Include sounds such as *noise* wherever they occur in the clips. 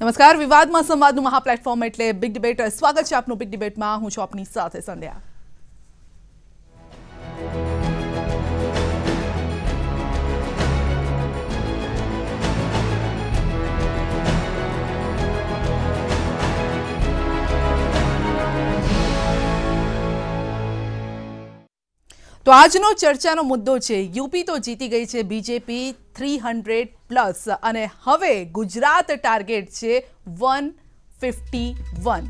નમસ્કાર વિવાદમાં સંવાદનું મહાપ્લેટફોર્મ એટલે બિગ ડિબેટ સ્વાગત છે આપનું બિગ ડિબેટમાં હું છું આપની સાથે સંધ્યા તો આજનો ચર્ચાનો મુદ્દો છે યુપી તો જીતી ગઈ છે બીજેપી થ્રી હંડ્રેડ પ્લસ અને હવે ગુજરાત ટાર્ગેટ છે વન ફિફ્ટી વન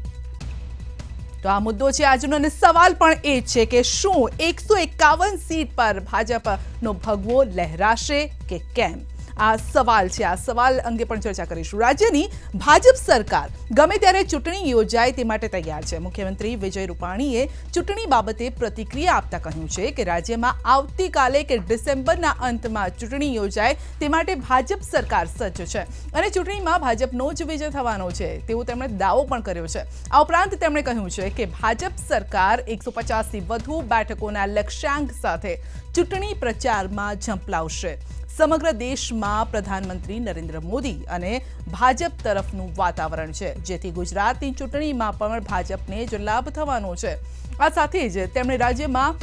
તો આ મુદ્દો છે આજનો અને સવાલ પણ એ છે કે શું એકસો એકાવન સીટ પર ભાજપનો ભગવો લહેરાશે કે કેમ આ સવાલ છે આ સવાલ અંગે પણ ચર્ચા કરીશું રાજ્યની ભાજપ સરકાર ગમે ત્યારે ચૂંટણી યોજના તે માટે તૈયાર છે મુખ્યમંત્રી વિજય રૂપાણીએ ચૂંટણી બાબતે પ્રતિક્રિયા આપતા કહ્યું છે કે રાજ્યમાં આવતીકાલે કે ડિસેમ્બરના અંતમાં ચૂંટણી યોજાઈ તે માટે ભાજપ સરકાર સજ છે અને ચૂંટણીમાં ભાજપનો જ વિજય થવાનો છે તેવો તેમણે દાવો પણ કર્યો છે આ ઉપરાંત તેમણે કહ્યું છે કે ભાજપ સરકાર 150 થી વધુ બેઠકોના લક્ષ્યાંક સાથે ચૂંટણી પ્રચારમાં જંપલાવશે સમગ્ર દેશ માં પ્રધાનમંત્રી નરેન્દ્ર મોદી અને ભાજપ તરફ નું વાતાવરણ છે જેથી ગુજરાતની ચૂંટણી માં પંગળ ભાજપને જો લાભ થવાનું છે આ સાથે જ તેમણે રાજ્યમાં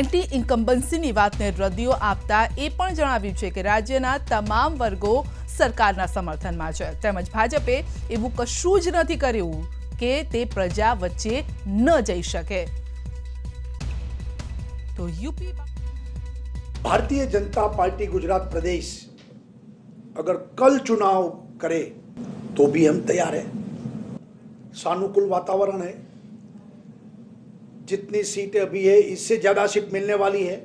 એન્ટી ઇન્કમ્બન્સીની વાતને રદio આપતા એ પણ જણાવ્યું છે કે રાજ્યના તમામ વર્ગો સરકારના સમર્થનમાં છે તેમજ ભાજપે એવું કશું જ નથી કર્યું કે તે પ્રજા વચ્ચે ન જઈ શકે તો યુપી भारतीय जनता पार्टी गुजरात प्रदेश अगर कल चुनाव करे तो भी हम तैयार हैं सानुकूल वातावरण है जितनी सीट अभी है इससे ज़्यादा सीट मिलने वाली है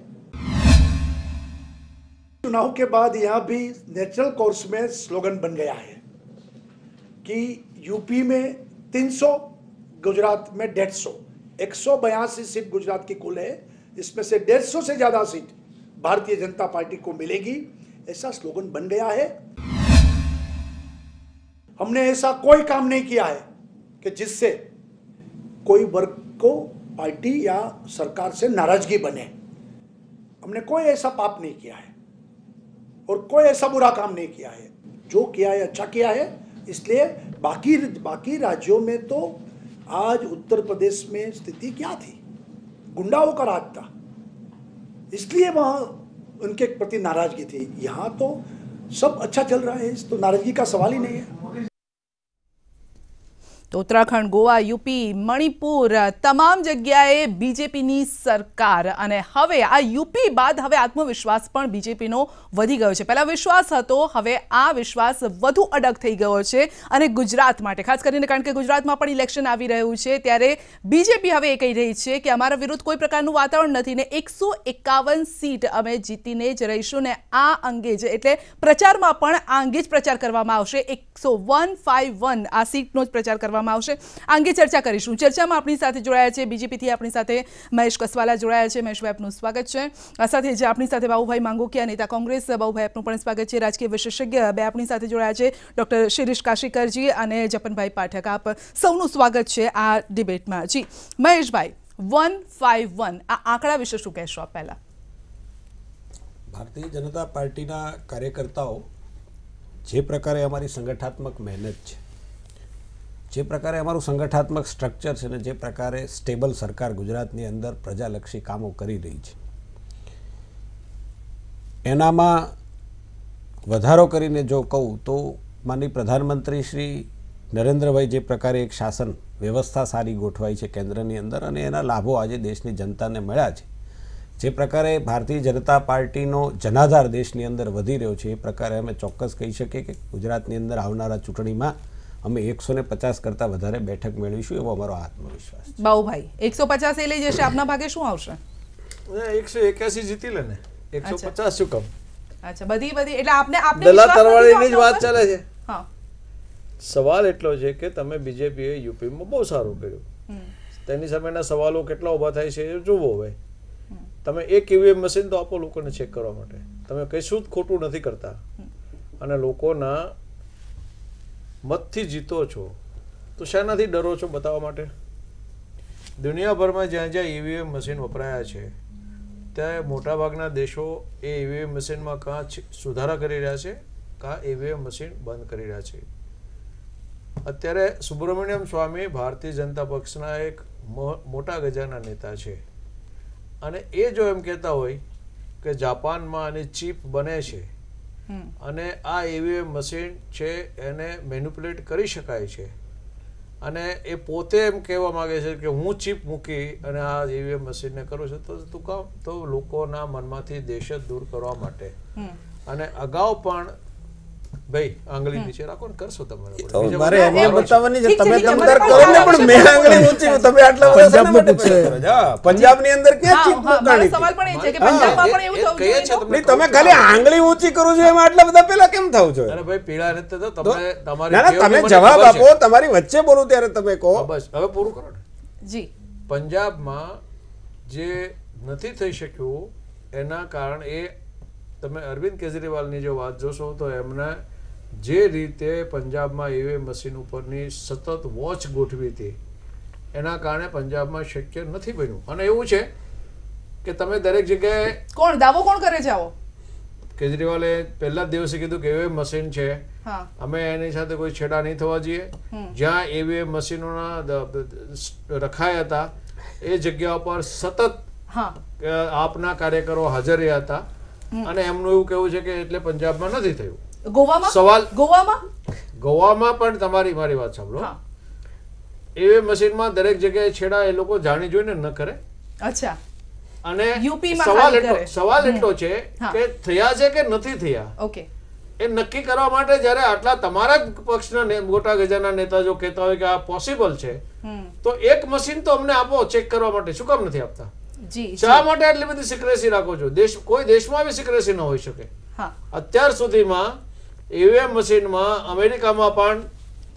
चुनाव के बाद यहां भी नेचुरल कोर्स में स्लोगन बन गया है कि यूपी में 300 गुजरात में डेढ़ सौ एक सीट गुजरात की कुल है इसमें से डेढ़ से ज़्यादा सीट भारतीय जनता पार्टी को मिलेगी ऐसा स्लोगन बन गया है हमने ऐसा कोई काम नहीं किया है कि जिससे कोई वर्ग को पार्टी या सरकार से नाराजगी बने हमने कोई ऐसा पाप नहीं किया है और कोई ऐसा बुरा काम नहीं किया है जो किया है अच्छा किया है इसलिए बाकी बाकी राज्यों में तो आज उत्तर प्रदेश में स्थिति क्या थी गुंडाओं का राज था इसलिए वहाँ उनके प्रति नाराजगी थी यहाँ तो सब अच्छा चल रहा है तो नाराजगी का सवाल ही नहीं है તો ઉત્તરાખંડ ગોવા યુપી મણિપુર તમામ જગ્યાએ બીજેપીની સરકાર અને હવે આ યુપી બાદ હવે આત્મવિશ્વાસ પણ બીજેપીનો વધી ગયો છે પહેલાં વિશ્વાસ હતો હવે આ વિશ્વાસ વધુ અડગ થઈ ગયો છે અને ગુજરાત માટે ખાસ કરીને કારણ કે ગુજરાતમાં પણ ઇલેક્શન આવી રહ્યું છે ત્યારે બીજેપી હવે એ કહી રહી છે કે અમારા વિરુદ્ધ કોઈ પ્રકારનું વાતાવરણ નથી ને એકસો એકાવન સીટ અમે જીતીને જ રહીશું ને આ અંગે જ એટલે પ્રચારમાં પણ આ અંગે જ પ્રચાર કરવામાં આવશે એકસો વન ફાઇવ વન આ સીટનો જ પ્રચાર કરવામાં કરવામાં આવશે આ અંગે ચર્ચા કરીશું ચર્ચામાં આપણી સાથે જોડાયા છે બીજેપીથી આપણી સાથે મહેશ કસવાલા જોડાયા છે મહેશભાઈ આપનું સ્વાગત છે આ સાથે જે આપણી સાથે બાબુભાઈ માંગોકિયા નેતા કોંગ્રેસ બાબુભાઈ આપનું પણ સ્વાગત છે રાજકીય વિશેષજ્ઞ બે આપણી સાથે જોડાયા છે ડૉક્ટર શિરીષ કાશીકરજી અને જપનભાઈ પાઠક આપ સૌનું સ્વાગત છે આ ડિબેટમાં ji Maheshbhai one five one આ આંકડા વિશે શું કહેશો આપ પહેલાં ભારતીય જનતા પાર્ટીના કાર્યકર્તાઓ જે પ્રકારે અમારી સંગઠનાત્મક મહેનત છે જે પ્રકારે અમારું સંગઠનાત્મક સ્ટ્રક્ચર છે ને જે પ્રકારે સ્ટેબલ સરકાર ગુજરાતની અંદર પ્રજાલક્ષી કામો કરી રહી છે એનામાં વધારો કરીને જો કહું તો માની પ્રધાનમંત્રી શ્રી નરેન્દ્રભાઈ જે પ્રકારે એક શાસન વ્યવસ્થા સારી ગોઠવાઈ છે કેન્દ્રની અંદર અને એના લાભો આજે દેશની જનતાને મળ્યા છે જે પ્રકારે ભારતીય જનતા પાર્ટીનો જનાધાર દેશની અંદર વધી રહ્યો છે એ પ્રકારે અમે ચોક્કસ કહી શકીએ કે ગુજરાતની અંદર આવનારા ચૂંટણીમાં અમે એકસો ને પચાસ કરતા વધારે બેઠક મેળવીશું એવો અમારો આત્મવિશ્વાસ છે બાઉભાઈ એકસો પચાસ એ લઈ જશે આપના ભાગે શું આવશે એકસો એક્યાસી જીતી લે ને એકસો પચાસ શું કમ અચ્છા બધી બધી એટલે આપને આપને દલા તરવાળીની જ વાત ચાલે છે સવાલ એટલો છે કે તમે બીજેપીએ યુપીમાં બહુ સારું કર્યું તેની સામેના સવાલો કેટલા ઊભા થાય છે એ જોવો હવે તમે એક ઈવીએમ મશીન તો આપો લોકોને ચેક કરવા માટે તમે કઈ શું ખોટું નથી કરતા અને લોકોના મતથી જીતો છો તો શાનાથી ડરો છો બતાવવા માટે દુનિયાભરમાં જ્યાં જ્યાં ઈવીએમ e મશીન વપરાયા છે ત્યાં મોટાભાગના દેશો એ ઈવીએમ મશીનમાં કાં સુધારા કરી રહ્યા છે કાં ઈવીએમ e મશીન બંધ કરી રહ્યા છે અત્યારે સુબ્રમણ્યમ સ્વામી ભારતીય જનતા પક્ષના એક મોટા ગજાના નેતા છે અને એ જો એમ કહેતા હોય કે જાપાનમાં આની ચીપ બને છે અને આ ઈવીએમ મશીન છે એને મેન્યુપ્યુલેટ કરી શકાય છે અને એ પોતે એમ કહેવા માગે છે કે હું ચીપ મૂકી અને આ ઈવીએમ મશીનને કરું છું તો તું કહો તો લોકોના મનમાંથી દેશ દૂર કરવા માટે અને અગાઉ પણ ભાઈ આંગળી નીચે રાખો ને કરશો તમારે મારે એમને બતાવવાની છે તમે ચમદાર કરો ને પણ મે આંગળી ઊંચી તમે આટલા પંજાબમાં પૂછે પંજાબની અંદર કે ચીક પોતાણી સવાલ પણ એ છે કે પંજાબમાં પણ એવું થવું જોઈએ તમે ખાલી આંગળી ઊંચી કરો છો એમાં આટલા બધા પેલા કેમ થાવ છો અરે ભાઈ પીળા રહેતે તો તમે તમારી ના તમે જવાબ આપો તમારી વચ્ચે બોલું ત્યારે તમે કહો બસ હવે પૂરું કરો જી માં જે નથી થઈ શક્યું એના કારણ એ તમે અરવિંદ કેજરીવાલની જો વાત જોશો તો એમને જે રીતે પંજાબમાં ઈવીએમ મશીન ઉપરની સતત વોચ ગોઠવી હતી એના કારણે પંજાબમાં શક્ય નથી બન્યું અને એવું છે કે તમે દરેક જગ્યાએ કોણ દાવો કોણ કરે છે આવો કેજરીવાલે પહેલા જ દિવસે કીધું કે ઈવીએમ મશીન છે અમે એની સાથે કોઈ છેડા નહીં થવા જઈએ જ્યાં ઈવીએમ મશીનોના રખાયા હતા એ જગ્યા પર સતત આપના કાર્યકરો હાજર રહ્યા હતા અને એમનું એવું કેવું છે કે એટલે પંજાબમાં નથી થયું ગોવામાં સવાલ ગોવામાં ગોવામાં પણ તમારી મારી વાત સાંભળો એ મશીનમાં દરેક જગ્યાએ છેડા એ લોકો જાણી જોઈને ન કરે અચ્છા અને સવાલ એટલો સવાલ એટલો છે કે થયા છે કે નથી થયા ઓકે એ નક્કી કરવા માટે જ્યારે આટલા તમારા જ પક્ષના મોટા ગજાના નેતા જો કહેતા હોય કે આ પોસિબલ છે તો એક મશીન તો અમને આપો ચેક કરવા માટે શું કામ નથી આપતા શા માટે આટલી બધી સિક્રેસી રાખો છો દેશ કોઈ દેશમાં બી સિક્રેસી ન હોઈ શકે અત્યાર સુધીમાં ઈવીએમ મશીનમાં અમેરિકામાં પણ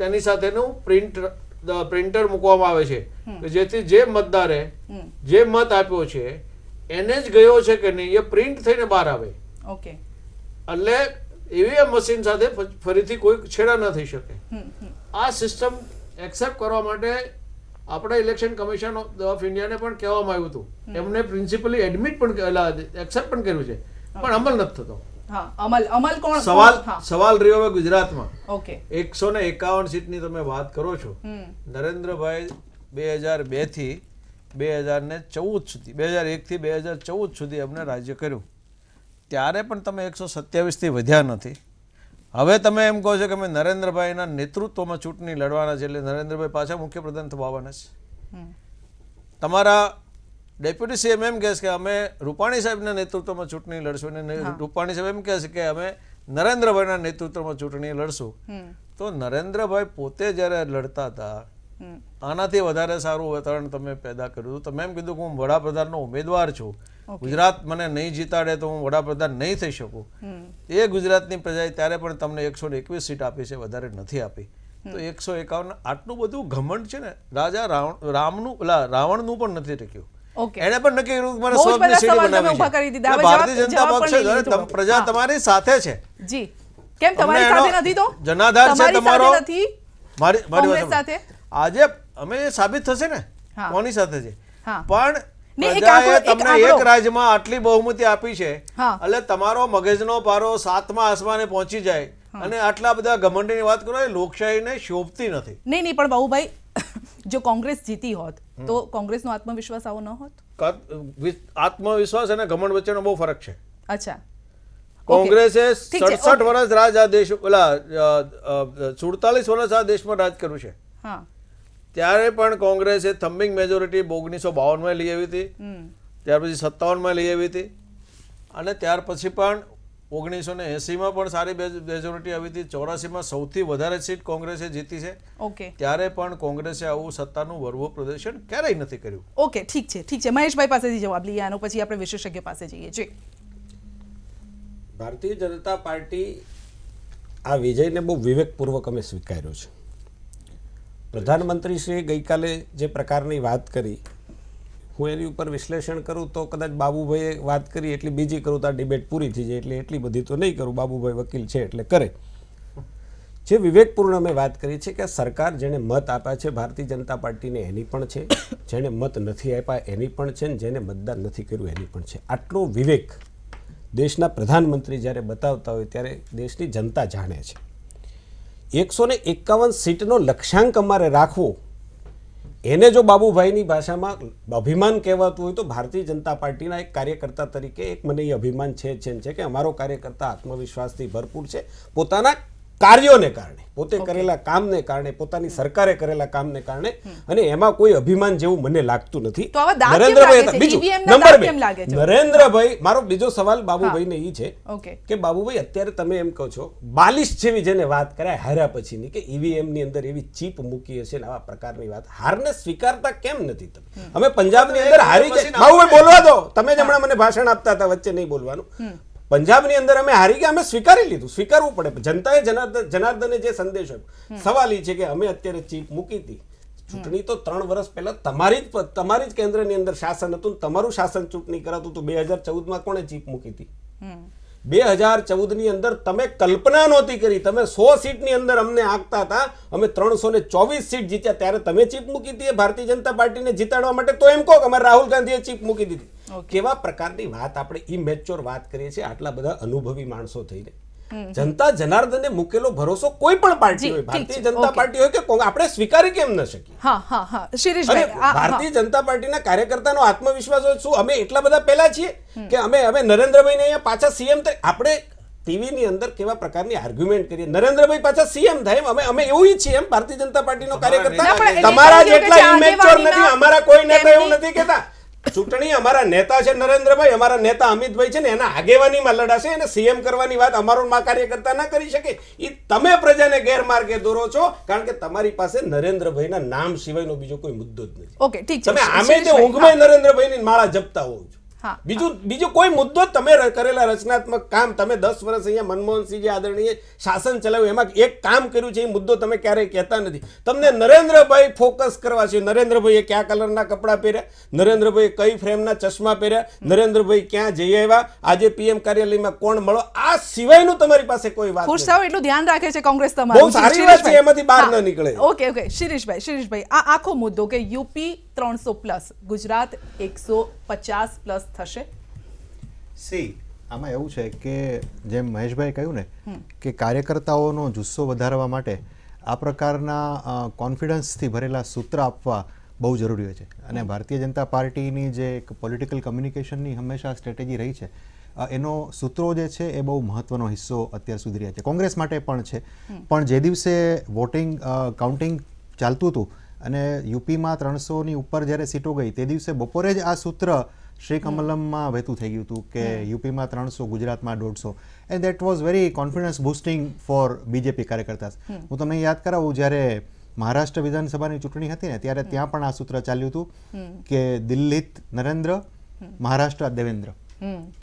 તેની સાથેનું પ્રિન્ટ પ્રિન્ટર મૂકવામાં આવે છે જેથી જે મતદારે જે મત આપ્યો છે એને જ ગયો છે કે નહીં એ પ્રિન્ટ થઈને બહાર આવે ઓકે એટલે ઈવીએમ મશીન સાથે ફરીથી કોઈ છેડા ન થઈ શકે આ સિસ્ટમ એક્સેપ્ટ કરવા માટે આપણા ઇલેક્શન કમિશન ઓફ ઇન્ડિયાને પણ કહેવામાં આવ્યું હતું એમને પ્રિન્સિપલી એડમિટ પણ એક્સેપ્ટ પણ કર્યું છે પણ અમલ નથી થતો અમલ અમલ કોણ સવાલ સવાલ રહ્યો હવે ગુજરાતમાં એકસો ને એકાવન સીટની તમે વાત કરો છો નરેન્દ્રભાઈ બે હજાર બે થી બે હજાર ને ચૌદ સુધી બે હજાર એકથી બે હજાર ચૌદ સુધી એમને રાજ્ય કર્યું ત્યારે પણ તમે એકસો સત્યાવીસથી વધ્યા નથી હવે તમે એમ કહો છો કે અમે નરેન્દ્રભાઈના નેતૃત્વમાં ચૂંટણી લડવાના છે એટલે નરેન્દ્રભાઈ પાછા મુખ્યપ્રધાન થવાના છે તમારા ડેપ્યુટી સીએમ એમ કહે છે કે અમે રૂપાણી સાહેબના નેતૃત્વમાં ચૂંટણી લડશું અને રૂપાણી સાહેબ એમ કહે છે કે અમે નરેન્દ્રભાઈના નેતૃત્વમાં ચૂંટણી લડશું તો નરેન્દ્રભાઈ પોતે જ્યારે લડતા હતા આનાથી વધારે સારું વાતાવરણ તમે પેદા કર્યું તમે એમ કીધું કે હું વડાપ્રધાનનો ઉમેદવાર છું ગુજરાત મને નહીં જીતાડે તો હું વડાપ્રધાન નહીં થઈ શકું એ ગુજરાતની પ્રજાએ ત્યારે પણ તમને એકસો એકવીસ સીટ આપી છે વધારે નથી આપી તો એકસો એકાવન આટલું બધું ઘમંડ છે ને રાજા રામનું પેલા રાવણનું પણ નથી ટક્યું એને પણ નક્કી કર્યું મારે સ્વર્ગની સીડી ભારતીય જનતા પ્રજા તમારી સાથે છે જનાધાર છે તમારો આજે અમે સાબિત થશે ને કોની સાથે છે પણ પ્રજાએ તમને એક રાજ્યમાં આટલી બહુમતી આપી છે એટલે તમારો મગજનો પારો સાતમા આસમાને પહોંચી જાય અને આટલા બધા ઘમંડીની વાત કરો એ લોકશાહીને શોભતી નથી નહીં નહીં પણ બાબુભાઈ *laughs* જો કોંગ્રેસ જીતી હોત તો કોંગ્રેસનો આત્મવિશ્વાસ આવો ન હોત આત્મવિશ્વાસ અને ઘમંડ વચ્ચેનો બહુ ફરક છે અચ્છા કોંગ્રેસે સડસઠ વર્ષ રાજ આ દેશ પેલા સુડતાલીસ વર્ષ આ દેશમાં રાજ કર્યું છે હા ત્યારે પણ કોંગ્રેસે થમ્બિંગ મેજોરિટી ઓગણીસો બાવનમાં લઈ આવી હતી ત્યાર પછી સત્તાવનમાં લઈ આવી હતી અને ત્યાર પછી પણ ઓગણીસો ને એંસીમાં પણ સારી મેજોરિટી આવી હતી ચોરાસીમાં સૌથી વધારે સીટ કોંગ્રેસે જીતી છે ઓકે ત્યારે પણ કોંગ્રેસે આવું સત્તાનું વર્વો પ્રદર્શન ક્યારેય નથી કર્યું ઓકે ઠીક છે ઠીક છે મહેશભાઈ પાસેથી જવાબ લઈએ આનો પછી આપણે વિશેષજ્ઞ પાસે જઈએ છીએ ભારતીય જનતા પાર્ટી આ વિજયને બહુ વિવેકપૂર્વક અમે સ્વીકાર્યો છે પ્રધાનમંત્રીશ્રીએ ગઈકાલે જે પ્રકારની વાત કરી હું એની ઉપર વિશ્લેષણ કરું તો કદાચ બાબુભાઈએ વાત કરી એટલી બીજી કરું તો આ ડિબેટ પૂરી થઈ જાય એટલે એટલી બધી તો નહીં કરું બાબુભાઈ વકીલ છે એટલે કરે જે વિવેકપૂર્ણ મેં વાત કરી છે કે સરકાર જેણે મત આપ્યા છે ભારતીય જનતા પાર્ટીને એની પણ છે જેણે મત નથી આપ્યા એની પણ છે ને જેને મતદાન નથી કર્યું એની પણ છે આટલો વિવેક દેશના પ્રધાનમંત્રી જ્યારે બતાવતા હોય ત્યારે દેશની જનતા જાણે છે એકસો ને એકાવન સીટનો લક્ષ્યાંક અમારે રાખવો એને જો બાબુભાઈની ભાષામાં અભિમાન કહેવાતું હોય તો ભારતીય જનતા પાર્ટીના એક કાર્યકર્તા તરીકે એક મને એ અભિમાન છે છે કે અમારો કાર્યકર્તા આત્મવિશ્વાસથી ભરપૂર છે પોતાના કાર્યોને કારણે પોતે કરેલા કામને કારણે પોતાની સરકારે કરેલા કામને કારણે અને એમાં કોઈ અભિમાન જેવું મને લાગતું નથી e નરેન્દ્રભાઈ મારો બીજો સવાલ બાબુભાઈને એ છે કે બાબુભાઈ અત્યારે તમે એમ કહો છો બાલિશ જેવી જેને વાત કરાય હાર્યા પછીની કે e ની અંદર એવી ચીપ મૂકી હશે આવા પ્રકારની વાત હારને સ્વીકારતા કેમ નથી તમે અમે પંજાબની અંદર હારી બાબુભાઈ બોલવા દો તમે જ હમણાં મને ભાષણ આપતા હતા વચ્ચે નહીં બોલવાનું પંજાબની અંદર અમે હારી ગયા અમે સ્વીકારી લીધું સ્વીકારવું પડે જનતાએ જનાર્દન જનાર્દને જે સંદેશ સવાલ એ છે કે અમે અત્યારે ચીપ મૂકી હતી ચૂંટણી તો ત્રણ વર્ષ પહેલા તમારી જ તમારી જ કેન્દ્રની અંદર શાસન હતું તમારું શાસન ચૂંટણી કરાતું હતું બે હજાર ચૌદમાં કોણે ચીપ મૂકી હતી બે હજાર ચૌદ ની અંદર તમે કલ્પના નહોતી કરી તમે સો સીટ ની અંદર અમને આંકતા હતા અમે ત્રણસો ને ચોવીસ સીટ જીત્યા ત્યારે તમે ચીપ મૂકી હતી ભારતીય જનતા પાર્ટીને જીતાડવા માટે તો એમ કહો કે અમારે રાહુલ ગાંધીએ ચીપ મૂકી દીધી કેવા પ્રકારની વાત આપણે ઇમેચ્યોર વાત કરીએ છીએ આટલા બધા અનુભવી માણસો થઈને જનતા જનાર્દને મૂકેલો ભરોસો કોઈ પણ પાર્ટી હોય ભારતીય જનતા પાર્ટી હોય કે આપણે સ્વીકારી કેમ ન શકીએ ભારતીય જનતા પાર્ટીના કાર્યકર્તાનો આત્મવિશ્વાસ હોય શું અમે એટલા બધા પેલા છીએ કે અમે હવે નરેન્દ્રભાઈને અહીંયા પાછા સીએમ થાય આપણે ટીવી ની અંદર કેવા પ્રકારની આર્ગ્યુમેન્ટ કરીએ નરેન્દ્રભાઈ પાછા સીએમ થાય અમે અમે એવું છીએ એમ ભારતીય જનતા પાર્ટીનો કાર્યકર્તા તમારા જેટલા ઇમેચ્યોર નથી અમારા કોઈ નેતા એવું નથી કેતા ચૂંટણી અમારા નેતા છે નરેન્દ્રભાઈ અમારા નેતા અમિતભાઈ છે ને એના આગેવાનીમાં લડાશે અને સીએમ કરવાની વાત અમારો માં કાર્યકર્તા ના કરી શકે એ તમે પ્રજાને ગેરમાર્ગે દોરો છો કારણ કે તમારી પાસે નરેન્દ્રભાઈના નામ સિવાયનો બીજો કોઈ મુદ્દો જ નથી ઓકે ઠીક છે તમે આમે જે ઊંઘમાં નરેન્દ્રભાઈની માળા જપતા હોવ છો બીજું બીજો કોઈ મુદ્દો તમે કરેલા રચનાત્મક કામ તમે દસ વર્ષ અહીંયા મનમોહનસિંહ જે આદરણીય શાસન ચલાવ્યું એમાં એક કામ કર્યું છે એ મુદ્દો તમે ક્યારેય કહેતા નથી તમને નરેન્દ્રભાઈ ફોકસ કરવા છે નરેન્દ્રભાઈએ કયા કલરના કપડાં પહેર્યા નરેન્દ્રભાઈએ કઈ ફ્રેમના ચશ્મા પહેર્યા નરેન્દ્રભાઈ ક્યાં જઈ આવ્યા આજે પીએમ કાર્યાલયમાં કોણ મળો આ સિવાયનું તમારી પાસે કોઈ વાત ખુરશાઓ એટલું ધ્યાન રાખે છે કોંગ્રેસ તમારું બહુ સારી વાત છે એમાંથી બહાર ન નીકળે ઓકે ઓકે શિરીષભાઈ શિરીષભાઈ આ આખો મુદ્દો કે યુપી ત્રણસો પ્લસ ગુજરાત એકસો પચાસ પ્લસ થશે સી આમાં એવું છે કે જેમ મહેશભાઈ કહ્યું ને કે કાર્યકર્તાઓનો જુસ્સો વધારવા માટે આ પ્રકારના કોન્ફિડન્સથી ભરેલા સૂત્ર આપવા બહુ જરૂરી હોય છે અને ભારતીય જનતા પાર્ટીની જે એક પોલિટિકલ કમ્યુનિકેશનની હંમેશા સ્ટ્રેટેજી રહી છે એનો સૂત્રો જે છે એ બહુ મહત્વનો હિસ્સો અત્યાર સુધી રહ્યા છે કોંગ્રેસ માટે પણ છે પણ જે દિવસે વોટિંગ કાઉન્ટિંગ ચાલતું હતું અને યુપીમાં ત્રણસોની ઉપર જ્યારે સીટો ગઈ તે દિવસે બપોરે જ આ સૂત્ર શ્રી કમલમમાં વહેતું થઈ ગયું હતું કે યુપીમાં ત્રણસો ગુજરાતમાં દોઢસો and that was very confidence boosting for BJP કાર્યકર્તાસ હું તમને યાદ કરાવું જ્યારે મહારાષ્ટ્ર વિધાનસભાની ચૂંટણી હતી ને ત્યારે ત્યાં પણ આ સૂત્ર ચાલ્યું હતું કે દિલ્હીત નરેન્દ્ર મહારાષ્ટ્ર દેવેન્દ્ર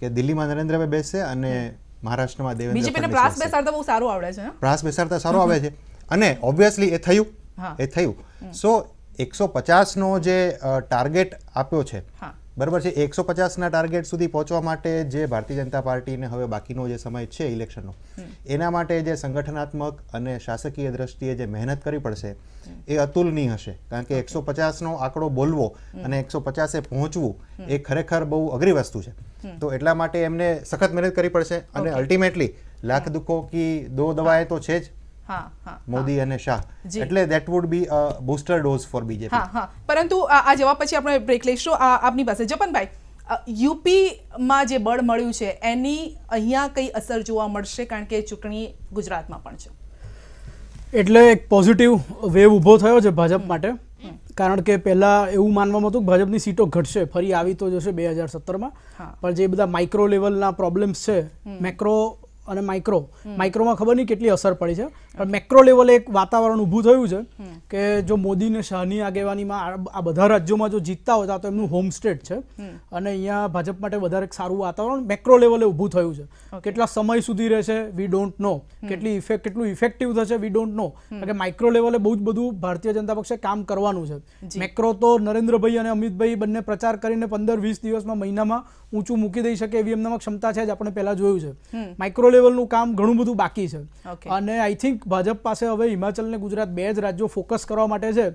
કે દિલ્હીમાં નરેન્દ્રભાઈ બેસે અને મહારાષ્ટ્રમાં દેવેન્દ્ર સારું આવડે છે પ્રાસ બેસાડતા સારું આવે છે અને ઓબ્વિયસલી એ થયું એ થયું સો એકસો પચાસનો જે ટાર્ગેટ આપ્યો છે બરાબર છે એકસો પચાસના ટાર્ગેટ સુધી પહોંચવા માટે જે ભારતીય જનતા પાર્ટીને હવે બાકીનો જે સમય છે ઇલેક્શનનો એના માટે જે સંગઠનાત્મક અને શાસકીય દ્રષ્ટિએ જે મહેનત કરવી પડશે એ અતુલની હશે કારણ કે એકસો પચાસનો આંકડો બોલવો અને એકસો પચાસે પહોંચવું એ ખરેખર બહુ અઘરી વસ્તુ છે તો એટલા માટે એમને સખત મહેનત કરવી પડશે અને અલ્ટિમેટલી લાખ દુઃખો કી દો દવાએ તો છે જ મોદી અને શાહ એટલે that would be booster dose for BJP હા હા પરંતુ આ જવાબ પછી આપણે બ્રેક લઈશું આપની પાસે જપનભાઈ યુપીમાં જે બળ મળ્યું છે એની અહીંયા કઈ અસર જોવા મળશે કારણ કે ચૂંટણી ગુજરાતમાં પણ છે એટલે એક પોઝિટિવ વેવ ઊભો થયો છે ભાજપ માટે કારણ કે પહેલાં એવું માનવામાં હતું કે ભાજપની સીટો ઘટશે ફરી આવી તો જશે બે હજાર સત્તરમાં પણ જે બધા માઇક્રો લેવલના પ્રોબ્લેમ્સ છે મેક્રો અને માઇક્રો માઇક્રોમાં ખબર નહીં કેટલી અસર પડી છે પણ મેક્રો લેવલે એક વાતાવરણ ઊભું થયું છે કે જો મોદી ને શાહની આગેવાનીમાં આ બધા રાજ્યોમાં જો જીતતા હોતા તો એમનું હોમ સ્ટેટ છે અને અહીંયા ભાજપ માટે વધારે સારું વાતાવરણ મેક્રો લેવલે ઊભું થયું છે કેટલા સમય સુધી રહેશે વી ડોન્ટ નો કેટલી ઇફેક્ટ કેટલું ઇફેક્ટિવ થશે વી ડોન્ટ નો કારણ કે માઇક્રો લેવલે બહુ જ બધું ભારતીય જનતા પક્ષે કામ કરવાનું છે મેક્રો તો નરેન્દ્રભાઈ અને અમિતભાઈ બંને પ્રચાર કરીને પંદર વીસ દિવસમાં મહિનામાં ઊંચું મૂકી દઈ શકે એવી એમનામાં ક્ષમતા છે જ આપણે પહેલાં જોયું છે માઇક્રો લેવલનું કામ ઘણું બધું બાકી છે અને આઈ થિંક ભાજપ પાસે હવે હિમાચલ ને ગુજરાત બે જ રાજ્યો ફોકસ કરવા માટે છે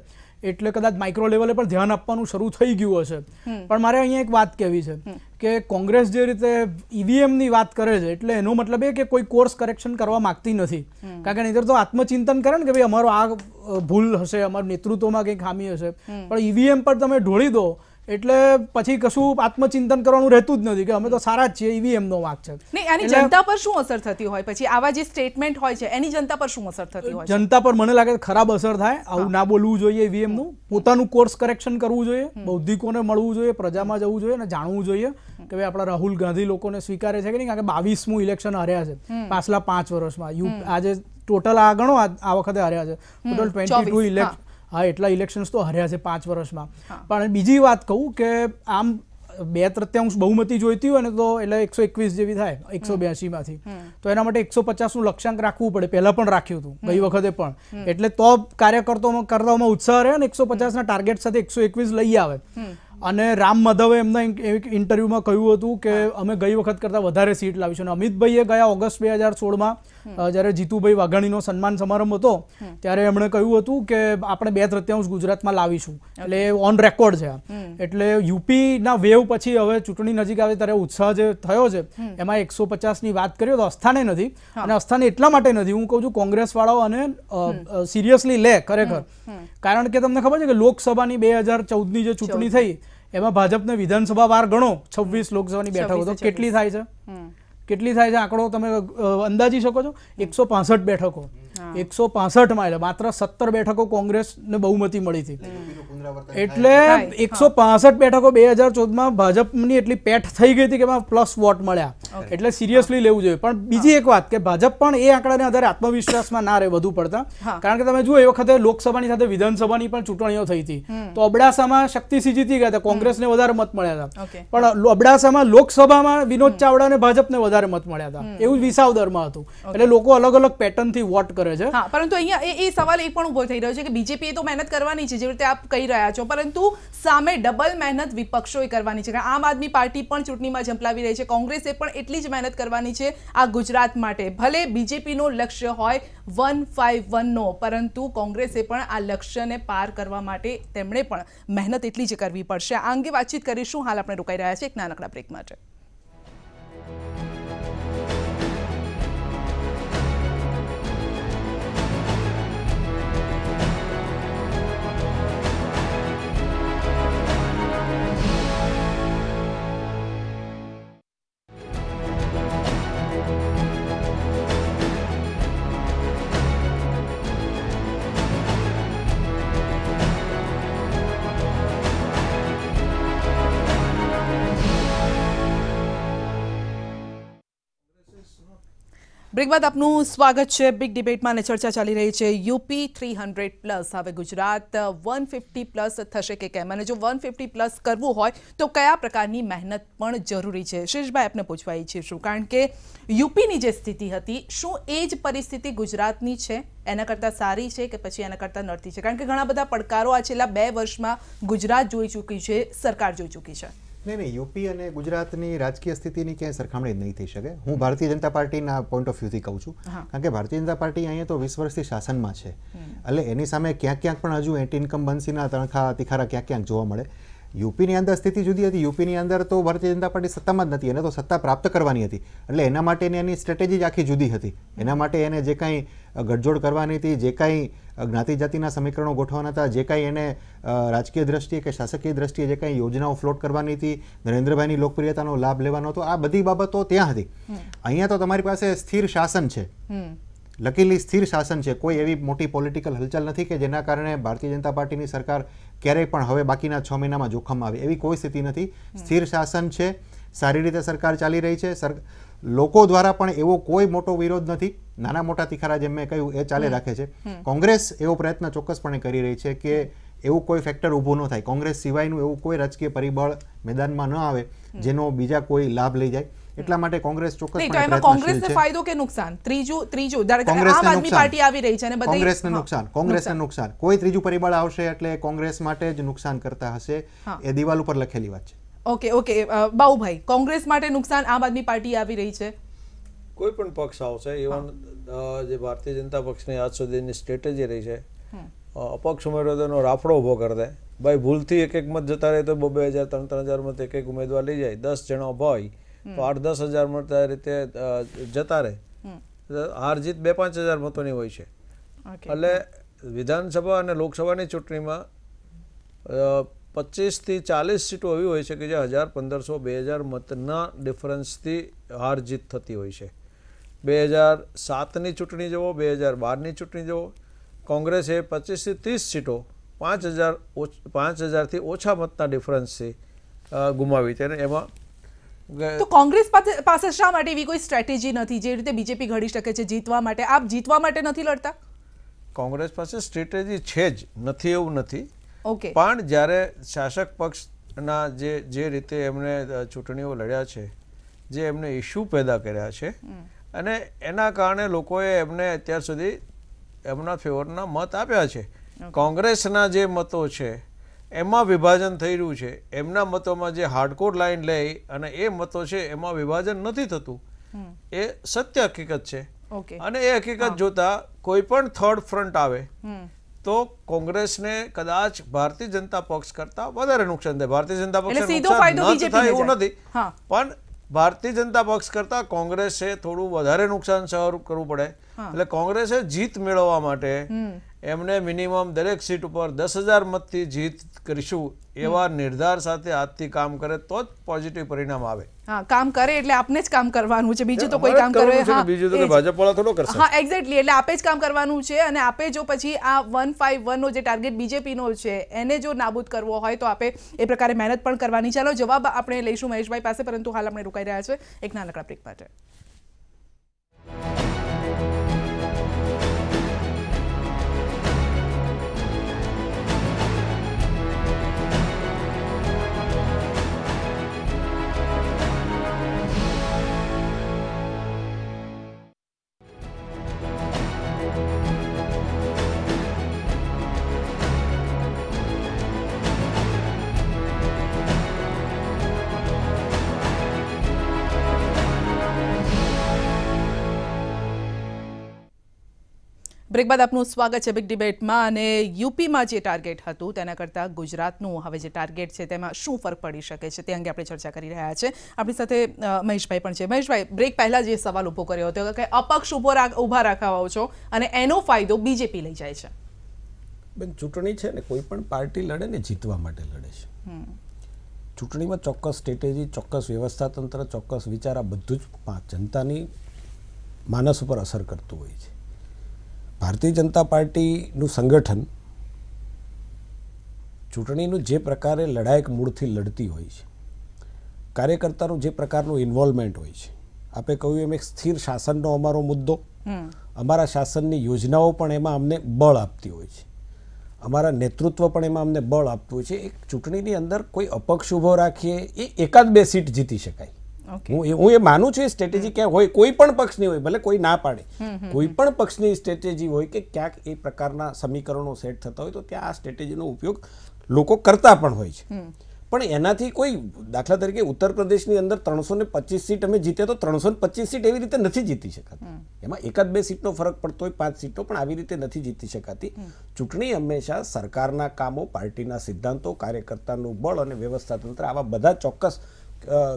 એટલે કદાચ માઇક્રો લેવલે પણ ધ્યાન આપવાનું શરૂ થઈ ગયું હશે પણ મારે અહીંયા એક વાત કહેવી છે કે કોંગ્રેસ જે રીતે ઈવીએમની e વાત કરે છે એટલે એનો મતલબ એ કે કોઈ કોર્સ કરેક્શન કરવા માંગતી નથી કારણ કે નહીતર તો આત્મચિંતન કરે ને કે ભાઈ અમારો આ ભૂલ હશે અમારું નેતૃત્વમાં કંઈ ખામી હશે પણ ઈવીએમ e પર તમે ઢોળી દો એટલે પછી કશું આત્મચિંતન કરવાનું રહેતું જ નથી કે અમે તો સારા જ છીએ એવી એમનો વાંક છે નહીં આની જનતા પર શું અસર થતી હોય પછી આવા જે સ્ટેટમેન્ટ હોય છે એની જનતા પર શું અસર થતી હોય જનતા પર મને લાગે ખરાબ અસર થાય આવું ના બોલવું જોઈએ એવી એમનું પોતાનું કોર્સ કરેક્શન કરવું જોઈએ બૌદ્ધિકોને મળવું જોઈએ પ્રજામાં જવું જોઈએ અને જાણવું જોઈએ કે ભાઈ આપણા રાહુલ ગાંધી લોકોને સ્વીકારે છે કે નહીં કારણ કે બાવીસમું ઇલેક્શન હાર્યા છે પાછલા પાંચ વર્ષમાં યુ આજે ટોટલ આ ગણો આ વખતે હાર્યા છે ટોટલ ટ્વેન્ટી ઇલેક્શન હા એટલા ઇલેક્શન્સ તો હર્યા છે પાંચ વર્ષમાં પણ બીજી વાત કહું કે આમ બે તૃત્યાંશ બહુમતી જોઈતી હોય ને તો એટલે એકસો એકવીસ જેવી થાય એકસો બ્યાસીમાંથી તો એના માટે એકસો પચાસનું લક્ષ્યાંક રાખવું પડે પહેલાં પણ રાખ્યું હતું ગઈ વખતે પણ એટલે તો કાર્યકર્તાઓમાં કરતાઓમાં ઉત્સાહ રહે અને એકસો પચાસના ટાર્ગેટ સાથે એકસો એકવીસ લઈ આવે અને રામ માધવે એમના એક ઇન્ટરવ્યૂમાં કહ્યું હતું કે અમે ગઈ વખત કરતાં વધારે સીટ લાવીશું અને અમિતભાઈએ ગયા ઓગસ્ટ બે હજાર સોળમાં જ્યારે જીતુભાઈ વાઘાણીનો સન્માન સમારંભ હતો ત્યારે એમણે કહ્યું હતું કે આપણે બે તૃતીયાંશ ગુજરાતમાં લાવીશું એટલે ઓન રેકોર્ડ છે એટલે યુપીના વેવ પછી હવે ચૂંટણી નજીક આવે ત્યારે ઉત્સાહ જે થયો છે એમાં એકસો પચાસની વાત કરીએ તો અસ્થાને નથી અને અસ્થાને એટલા માટે નથી હું કહું છું કોંગ્રેસવાળો અને સિરિયસલી લે ખરેખર કારણ કે તમને ખબર છે કે લોકસભાની બે હજાર ચૌદની જે ચૂંટણી થઈ એમાં ભાજપને વિધાનસભા વાર ગણો છવ્વીસ લોકસભાની બેઠકો તો કેટલી થાય છે કેટલી થાય છે આંકડો તમે અંદાજી શકો છો એકસો બેઠકો એકસો પાસઠમાં એટલે માત્ર સત્તર બેઠકો કોંગ્રેસને બહુમતી મળી હતી એટલે એકસો પાસઠ બેઠકો બે હજાર ચૌદમાં ભાજપની એટલી પેટ થઈ ગઈ હતી કે એમાં પ્લસ વોટ મળ્યા એટલે સિરિયસલી લેવું જોઈએ પણ બીજી એક વાત કે ભાજપ પણ એ આંકડાને આધારે આત્મવિશ્વાસમાં ના રહે વધુ પડતા કારણ કે તમે જુઓ એ વખતે લોકસભાની સાથે વિધાનસભાની પણ ચૂંટણીઓ થઈ હતી તો અબડાસામાં શક્તિસિંહ જીતી ગયા હતા કોંગ્રેસને વધારે મત મળ્યા હતા પણ અબડાસામાં લોકસભામાં વિનોદ ચાવડાને ભાજપને વધારે મત મળ્યા હતા એવું વિસાવદરમાં હતું એટલે લોકો અલગ અલગ પેટર્નથી વોટ કરે છે હા પરંતુ અહીંયા એ સવાલ એ પણ ઉભો થઈ રહ્યો છે કે બીજેપીએ તો મહેનત કરવાની છે જેવી રીતે આપ કહી રહ્યા છો પરંતુ સામે ડબલ મહેનત વિપક્ષોએ કરવાની છે કારણ આમ આદમી પાર્ટી પણ ચૂંટણીમાં ઝંપલાવી રહી છે કોંગ્રેસે પણ એટલી જ મહેનત કરવાની છે આ ગુજરાત માટે ભલે બીજેપીનો લક્ષ્ય હોય વન ફાઇવ વનનો પરંતુ કોંગ્રેસે પણ આ લક્ષ્યને પાર કરવા માટે તેમણે પણ મહેનત એટલી જ કરવી પડશે આ અંગે વાતચીત કરીશું હાલ આપણે રોકાઈ રહ્યા છે એક નાનકડા બ્રેક માટે એક બાદ આપનું સ્વાગત છે બિગ ડિબેટમાં ને ચર્ચા ચાલી રહી છે યુપી 300 પ્લસ આવે ગુજરાત 150 પ્લસ થશે કે કેમ અને જો 150 પ્લસ કરવું હોય તો કયા પ્રકારની મહેનત પણ જરૂરી છે શિશભાઈએ પણ પૂછવાઈ છે શું કારણ કે યુપી ની જે સ્થિતિ હતી શું એ જ પરિસ્થિતિ ગુજરાતની છે એના કરતાં સારી છે કે પછી એના કરતાં નર્તી છે કારણ કે ઘણા બધા પડકારો આ છેલા 2 વર્ષમાં ગુજરાત જોઈ ચૂકી છે સરકાર જોઈ ચૂકી છે નહીં નહીં યુપી અને ગુજરાતની રાજકીય સ્થિતિની ક્યાંય સરખામણી નહીં થઈ શકે હું ભારતીય જનતા પાર્ટીના પોઈન્ટ ઓફ વ્યૂથી કહું છું કારણ કે ભારતીય જનતા પાર્ટી અહીંયા તો વીસ વર્ષથી શાસનમાં છે એટલે એની સામે ક્યાંક ક્યાંક પણ હજુ એન્ટી ઇન્કમ્બન્સીના તણખા તિખારા ક્યાંક ક્યાંક જોવા મળે યુપીની અંદર સ્થિતિ જુદી હતી યુપીની અંદર તો ભારતીય જનતા પાર્ટી સત્તામાં જ નથી એને તો સત્તા પ્રાપ્ત કરવાની હતી એટલે એના માટે એની સ્ટ્રેટેજી જ આખી જુદી હતી એના માટે એને જે કાંઈ ગઠજોડ કરવાની હતી જે કાંઈ જ્ઞાતિ જાતિના સમીકરણો ગોઠવાના હતા જે કાંઈ એને રાજકીય દ્રષ્ટિએ કે શાસકીય દ્રષ્ટિએ જે કાંઈ યોજનાઓ ફ્લોટ કરવાની હતી નરેન્દ્રભાઈની લોકપ્રિયતાનો લાભ લેવાનો હતો આ બધી બાબતો ત્યાં હતી અહીંયા તો તમારી પાસે સ્થિર શાસન છે લકીલી સ્થિર શાસન છે કોઈ એવી મોટી પોલિટિકલ હલચલ નથી કે જેના કારણે ભારતીય જનતા પાર્ટીની સરકાર ક્યારેય પણ હવે બાકીના છ મહિનામાં જોખમમાં આવે એવી કોઈ સ્થિતિ નથી સ્થિર શાસન છે સારી રીતે સરકાર ચાલી રહી છે સર લોકો દ્વારા પણ એવો કોઈ મોટો વિરોધ નથી નાના મોટા તિખારા જેમ મેં કહ્યું એ ચાલે રાખે છે કોંગ્રેસ એવો પ્રયત્ન ચોક્કસપણે કરી રહી છે કે એવું કોઈ ફેક્ટર ઊભું ન થાય કોંગ્રેસ સિવાયનું એવું કોઈ રાજકીય પરિબળ મેદાનમાં ન આવે જેનો બીજા કોઈ લાભ લઈ જાય એટલા માટે કોંગ્રેસ ચોક્કસ તો એમાં કોંગ્રેસને ફાયદો કે નુકસાન ત્રીજું ત્રીજું ધારો આમ આદમી પાર્ટી આવી રહી છે અને બધી કોંગ્રેસને નુકસાન કોંગ્રેસને નુકસાન કોઈ ત્રીજું પરિબળ આવશે એટલે કોંગ્રેસ માટે જ નુકસાન કરતા હશે એ દિવાલ ઉપર લખેલી વાત છે ઓકે ઓકે બાઉભાઈ કોંગ્રેસ માટે નુકસાન આમ આદમી પાર્ટી આવી રહી છે કોઈ પણ પક્ષ આવશે ઇવન જે ભારતીય જનતા પક્ષની આજ સુધીની સ્ટ્રેટેજી રહી છે અપક્ષ ઉમેદવારોનો રાફડો ઉભો કરી દે ભાઈ ભૂલથી એક એક મત જતા રહે તો બે હજાર ત્રણ ત્રણ હજાર મત એક એક ઉમેદવાર લઈ જાય દસ જણા હોય તો આઠ દસ હજાર મળતા રીતે જતા રહે હાર જીત બે પાંચ હજાર મતોની હોય છે એટલે વિધાનસભા અને લોકસભાની ચૂંટણીમાં પચીસથી ચાલીસ સીટો એવી હોય છે કે જે હજાર પંદરસો બે હજાર મતના ડિફરન્સથી હાર જીત થતી હોય છે બે હજાર સાતની ચૂંટણી જુઓ બે હજાર બારની ચૂંટણી જુઓ કોંગ્રેસે પચીસથી ત્રીસ સીટો પાંચ હજાર પાંચ હજારથી ઓછા મતના ડિફરન્સથી ગુમાવી છે અને એમાં તો કોંગ્રેસ પાસે શા માટે એવી કોઈ સ્ટ્રેટેજી નથી જે રીતે બીજેપી ઘડી શકે છે જીતવા માટે આપ જીતવા માટે નથી લડતા કોંગ્રેસ પાસે સ્ટ્રેટેજી છે જ નથી એવું નથી પણ જ્યારે શાસક પક્ષના જે જે રીતે એમણે ચૂંટણીઓ લડ્યા છે જે એમને ઇશ્યુ પેદા કર્યા છે અને એના કારણે લોકોએ એમને અત્યાર સુધી એમના ફેવરના મત આપ્યા છે કોંગ્રેસના જે મતો છે એમાં વિભાજન થઈ રહ્યું છે એમના મતોમાં જે હાર્ડકોર લાઇન લે અને એ મતો છે એમાં વિભાજન નથી થતું એ સત્ય હકીકત છે અને એ હકીકત જોતા કોઈ પણ થર્ડ ફ્રન્ટ આવે તો કોંગ્રેસને કદાચ ભારતીય જનતા પક્ષ કરતા વધારે નુકસાન થાય ભારતીય જનતા પક્ષ થાય એવું નથી પણ ભારતીય જનતા પક્ષ કરતા કોંગ્રેસે થોડું વધારે નુકસાન સહન કરવું પડે એટલે કોંગ્રેસે જીત મેળવવા માટે એમને મિનિમમ દરેક સીટ ઉપર દસ હજાર મતથી જીત કરીશું એવા નિર્ધાર સાથે આજથી કામ કરે તો જ પોઝિટિવ પરિણામ આવે હા કામ કરે એટલે આપને જ કામ કરવાનું છે બીજું તો કોઈ કામ કરે બીજું તો ભાજપ વાળા થોડો કરશે હા એક્ઝેક્ટલી એટલે આપે જ કામ કરવાનું છે અને આપે જો પછી આ વન ફાઈવ વનનો જે ટાર્ગેટ બીજેપીનો છે એને જો નાબૂદ કરવો હોય તો આપે એ પ્રકારે મહેનત પણ કરવાની ચાલો જવાબ આપણે લઈશું મહેશભાઈ પાસે પરંતુ હાલ આપણે રોકાઈ રહ્યા છે એક નાનકડા બ્રેક માટે બ્રેક બાદ આપનું સ્વાગત છે બિગ ડિબેટમાં અને યુપીમાં જે ટાર્ગેટ હતું તેના કરતાં ગુજરાતનું હવે જે ટાર્ગેટ છે તેમાં શું ફરક પડી શકે છે તે અંગે આપણે ચર્ચા કરી રહ્યા છે આપણી સાથે મહેશભાઈ પણ છે મહેશભાઈ બ્રેક પહેલાં જે સવાલ ઊભો કર્યો હતો કે અપક્ષ ઉભો ઊભા રાખવા છો અને એનો ફાયદો બીજેપી લઈ જાય છે બેન ચૂંટણી છે ને કોઈ પણ પાર્ટી લડે ને જીતવા માટે લડે છે ચૂંટણીમાં ચોક્કસ સ્ટ્રેટેજી ચોક્કસ વ્યવસ્થાતંત્ર ચોક્કસ વિચાર આ બધું જ જનતાની માનસ ઉપર અસર કરતું હોય છે ભારતીય જનતા પાર્ટીનું સંગઠન ચૂંટણીનું જે પ્રકારે લડાયક મૂળથી લડતી હોય છે કાર્યકર્તાનું જે પ્રકારનું ઇન્વોલ્વમેન્ટ હોય છે આપે કહ્યું એમ એક સ્થિર શાસનનો અમારો મુદ્દો અમારા શાસનની યોજનાઓ પણ એમાં અમને બળ આપતી હોય છે અમારા નેતૃત્વ પણ એમાં અમને બળ આપતું હોય છે એક ચૂંટણીની અંદર કોઈ અપક્ષ ઊભો રાખીએ એ એકાદ બે સીટ જીતી શકાય હું હું એ માનું છું એ સ્ટ્રેટેજી ક્યાંક હોય કોઈ પણ પક્ષની હોય ભલે કોઈ ના પાડે કોઈ પણ પક્ષની સ્ટ્રેટેજી હોય કે ક્યાંક એ પ્રકારના સમીકરણો સેટ થતા હોય તો ત્યાં આ સ્ટ્રેટેજીનો ઉપયોગ લોકો કરતા પણ હોય છે પણ એનાથી કોઈ દાખલા તરીકે ઉત્તર પ્રદેશની અંદર ત્રણસો ને પચીસ સીટ અમે જીત્યા તો ત્રણસો ને પચીસ સીટ એવી રીતે નથી જીતી શકાતી એમાં એકાદ બે સીટનો ફરક પડતો હોય પાંચ સીટનો પણ આવી રીતે નથી જીતી શકાતી ચૂંટણી હંમેશા સરકારના કામો પાર્ટીના સિદ્ધાંતો કાર્યકર્તાનું બળ અને વ્યવસ્થા તંત્ર આવા બધા ચોક્કસ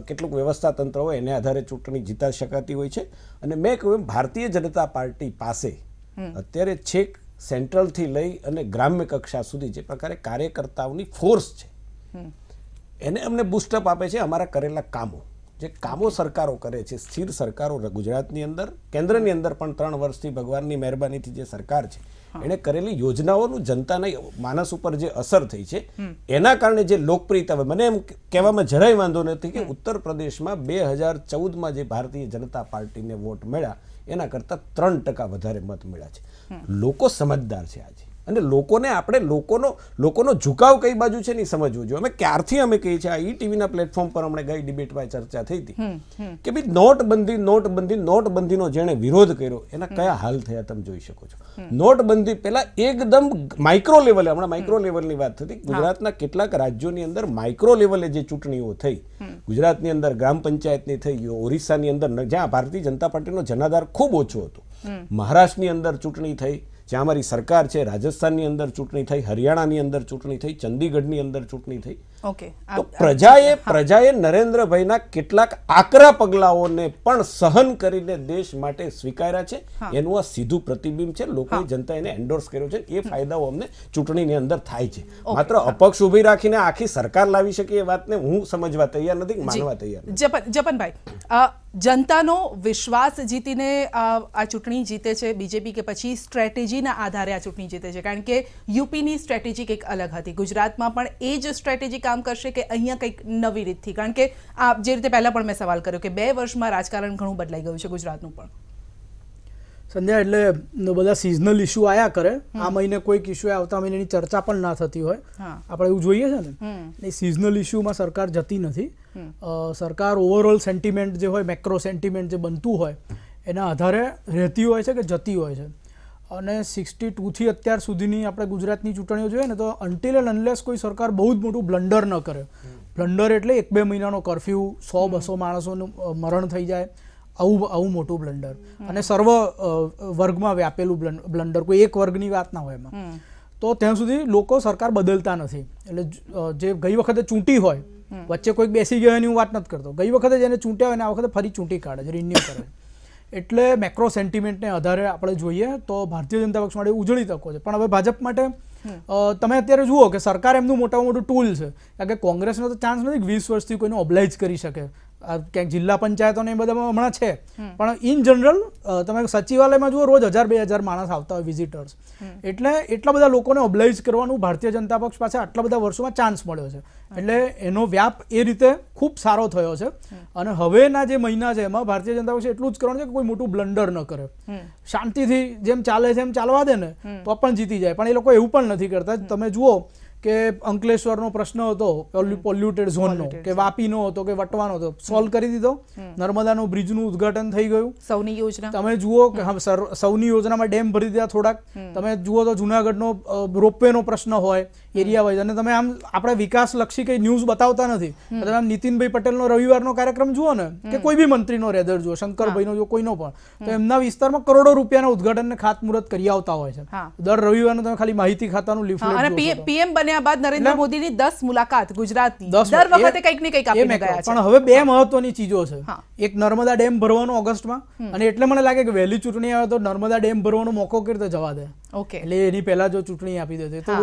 કેટલુંક વ્યવસ્થા તંત્ર હોય એને આધારે ચૂંટણી જીતા શકાતી હોય છે અને મેં કહ્યું ભારતીય જનતા પાર્ટી પાસે અત્યારે છેક સેન્ટ્રલથી લઈ અને ગ્રામ્ય કક્ષા સુધી જે પ્રકારે કાર્યકર્તાઓની ફોર્સ છે એને અમને બુસ્ટઅપ આપે છે અમારા કરેલા કામો જે કામો સરકારો કરે છે સ્થિર સરકારો ગુજરાતની અંદર કેન્દ્રની અંદર પણ ત્રણ વર્ષથી ભગવાનની મહેરબાનીથી જે સરકાર છે એણે કરેલી યોજનાઓનું જનતાના માનસ ઉપર જે અસર થઈ છે એના કારણે જે લોકપ્રિયતા હોય મને એમ કહેવામાં જરાય વાંધો નથી કે ઉત્તર પ્રદેશમાં બે હજાર ચૌદમાં જે ભારતીય જનતા પાર્ટીને વોટ મળ્યા એના કરતાં ત્રણ ટકા વધારે મત મળ્યા છે લોકો સમજદાર છે આજે અને લોકોને આપણે લોકોનો લોકોનો ઝુકાવ કઈ બાજુ છે નહીં સમજવું જોઈએ અમે ક્યારથી અમે કહીએ છીએ આ ઈ ટીવીના પ્લેટફોર્મ પર હમણાં ગઈ ડિબેટમાં ચર્ચા થઈ હતી કે ભાઈ નોટબંધી નોટબંધી નોટબંધીનો જેણે વિરોધ કર્યો એના કયા હાલ થયા તમે જોઈ શકો છો નોટબંધી પહેલાં એકદમ માઇક્રો લેવલે હમણાં માઇક્રો લેવલની વાત થતી ગુજરાતના કેટલાક રાજ્યોની અંદર માઇક્રો લેવલે જે ચૂંટણીઓ થઈ ગુજરાતની અંદર ગ્રામ પંચાયતની થઈ ઓરિસ્સાની અંદર જ્યાં ભારતીય જનતા પાર્ટીનો જનાધાર ખૂબ ઓછો હતો મહારાષ્ટ્રની અંદર ચૂંટણી થઈ જ્યાં અમારી સરકાર છે રાજસ્થાનની અંદર ચૂંટણી થઈ હરિયાણાની અંદર ચૂંટણી થઈ ચંદીગઢની અંદર ચૂંટણી થઈ તો પ્રજાએ પ્રજાએ નરેન્દ્રભાઈના કેટલાક આકરા પગલાઓને પણ સહન કરીને દેશ માટે સ્વીકાર્યા છે એનું આ સીધું પ્રતિબિંબ છે લોકોએ જનતા એને એન્ડોર્સ કર્યો છે એ ફાયદાઓ અમને ચૂંટણીની અંદર થાય છે માત્ર અપક્ષ ઊભી રાખીને આખી સરકાર લાવી શકે એ વાતને હું સમજવા તૈયાર નથી માનવા તૈયાર જપન જપનભાઈ જનતાનો વિશ્વાસ જીતીને આ ચૂંટણી જીતે છે બીજેપી કે પછી સ્ટ્રેટેજીના આધારે આ ચૂંટણી જીતે છે કારણ કે યુપીની સ્ટ્રેટેજી કંઈક અલગ હતી ગુજરાતમાં પણ એ જ સ્ટ્રેટેજી કામ કરશે કે અહીંયા કંઈક નવી રીતથી કારણ કે આ જે રીતે પહેલાં પણ મેં સવાલ કર્યો કે બે વર્ષમાં રાજકારણ ઘણું બદલાઈ ગયું છે ગુજરાતનું પણ સંધ્યા એટલે બધા સિઝનલ ઇસ્યુ આયા કરે આ મહિને કોઈક ઇસ્યુ આવતા મહિનાની ચર્ચા પણ ના થતી હોય આપણે એવું જોઈએ છે ને એ સિઝનલ ઇસ્યુમાં સરકાર જતી નથી સરકાર ઓવરઓલ સેન્ટિમેન્ટ જે હોય મેક્રો સેન્ટિમેન્ટ જે બનતું હોય એના આધારે રહેતી હોય છે કે જતી હોય છે અને સિક્સટી ટુથી અત્યાર સુધીની આપણે ગુજરાતની ચૂંટણીઓ જોઈએ ને તો અન્ટિલ એન્ડ અનલેસ કોઈ સરકાર બહુ જ મોટું બ્લન્ડર ન કરે બ્લન્ડર એટલે એક બે મહિનાનો કરફ્યુ સો બસો માણસોનું મરણ થઈ જાય આવું આવું મોટું બ્લન્ડર અને સર્વ વર્ગમાં વ્યાપેલું બ્લન્ડર કોઈ એક વર્ગની વાત ના હોય એમાં તો ત્યાં સુધી લોકો સરકાર બદલતા નથી એટલે જે ગઈ વખતે ચૂંટી હોય વચ્ચે કોઈક બેસી ગયો એની હું વાત નથી કરતો ગઈ વખતે જેને ચૂંટ્યા હોય ને આ વખતે ફરી ચૂંટી કાઢે છે રિન્યુ કરે એટલે મેક્રો સેન્ટિમેન્ટને આધારે આપણે જોઈએ તો ભારતીય જનતા પક્ષ માટે ઉજળી તકો છે પણ હવે ભાજપ માટે તમે અત્યારે જુઓ કે સરકાર એમનું મોટામાં મોટું ટૂલ છે કારણ કે કોંગ્રેસનો તો ચાન્સ નથી વીસ વર્ષથી કોઈને ઓબ્લાઇજ કરી શકે ક્યાંક જિલ્લા પંચાયતોને એ બધામાં હમણાં છે પણ ઇન જનરલ તમે સચિવાલયમાં જુઓ રોજ હજાર બે હજાર માણસ આવતા હોય વિઝિટર્સ એટલે એટલા બધા લોકોને ઓબ્લાઇઝ કરવાનું ભારતીય જનતા પક્ષ પાસે આટલા બધા વર્ષોમાં ચાન્સ મળ્યો છે એટલે એનો વ્યાપ એ રીતે ખૂબ સારો થયો છે અને હવેના જે મહિના છે એમાં ભારતીય જનતા પક્ષે એટલું જ કરવાનું છે કે કોઈ મોટું બ્લન્ડર ન કરે શાંતિથી જેમ ચાલે છે એમ ચાલવા દે ને તો પણ જીતી જાય પણ એ લોકો એવું પણ નથી કરતા તમે જુઓ કે અંકલેશ્વરનો પ્રશ્ન હતો પોલ્યુટેડ ઝોનનો કે વાપીનો હતો કે વટવાનો હતો સોલ્વ કરી દીધો નર્મદાનું બ્રિજનું ઉદઘાટન થઈ ગયું સૌની યોજના તમે જુઓ કે સૌની યોજનામાં ડેમ ભરી દીધા થોડાક તમે જુઓ તો જુનાગઢનો રોપવેનો પ્રશ્ન હોય એરિયા વાઇઝ અને તમે આમ આપણે વિકાસલક્ષી કંઈ ન્યૂઝ બતાવતા નથી તમે આમ નીતિનભાઈ પટેલનો રવિવારનો કાર્યક્રમ જુઓ ને કે કોઈ બી મંત્રીનો રેધર જુઓ શંકરભાઈનો જો કોઈનો પણ તો એમના વિસ્તારમાં કરોડો રૂપિયાના ઉદઘાટનને ખાતમુહૂર્ત કરી આવતા હોય છે દર રવિવારનો તમે ખાલી માહિતી ખાતાનું લિફલેટ પીએમ બને બન્યા બાદ નરેન્દ્ર મોદીની દસ મુલાકાત ગુજરાતની દર વખતે કંઈક ને કંઈક આપીને ગયા પણ હવે બે મહત્વની ચીજો છે એક નર્મદા ડેમ ભરવાનો ઓગસ્ટમાં અને એટલે મને લાગે કે વહેલી ચૂંટણી આવે તો નર્મદા ડેમ ભરવાનો મોકો કેવી રીતે જવા દે ઓકે એટલે એની પહેલા જો ચૂંટણી આપી દે તો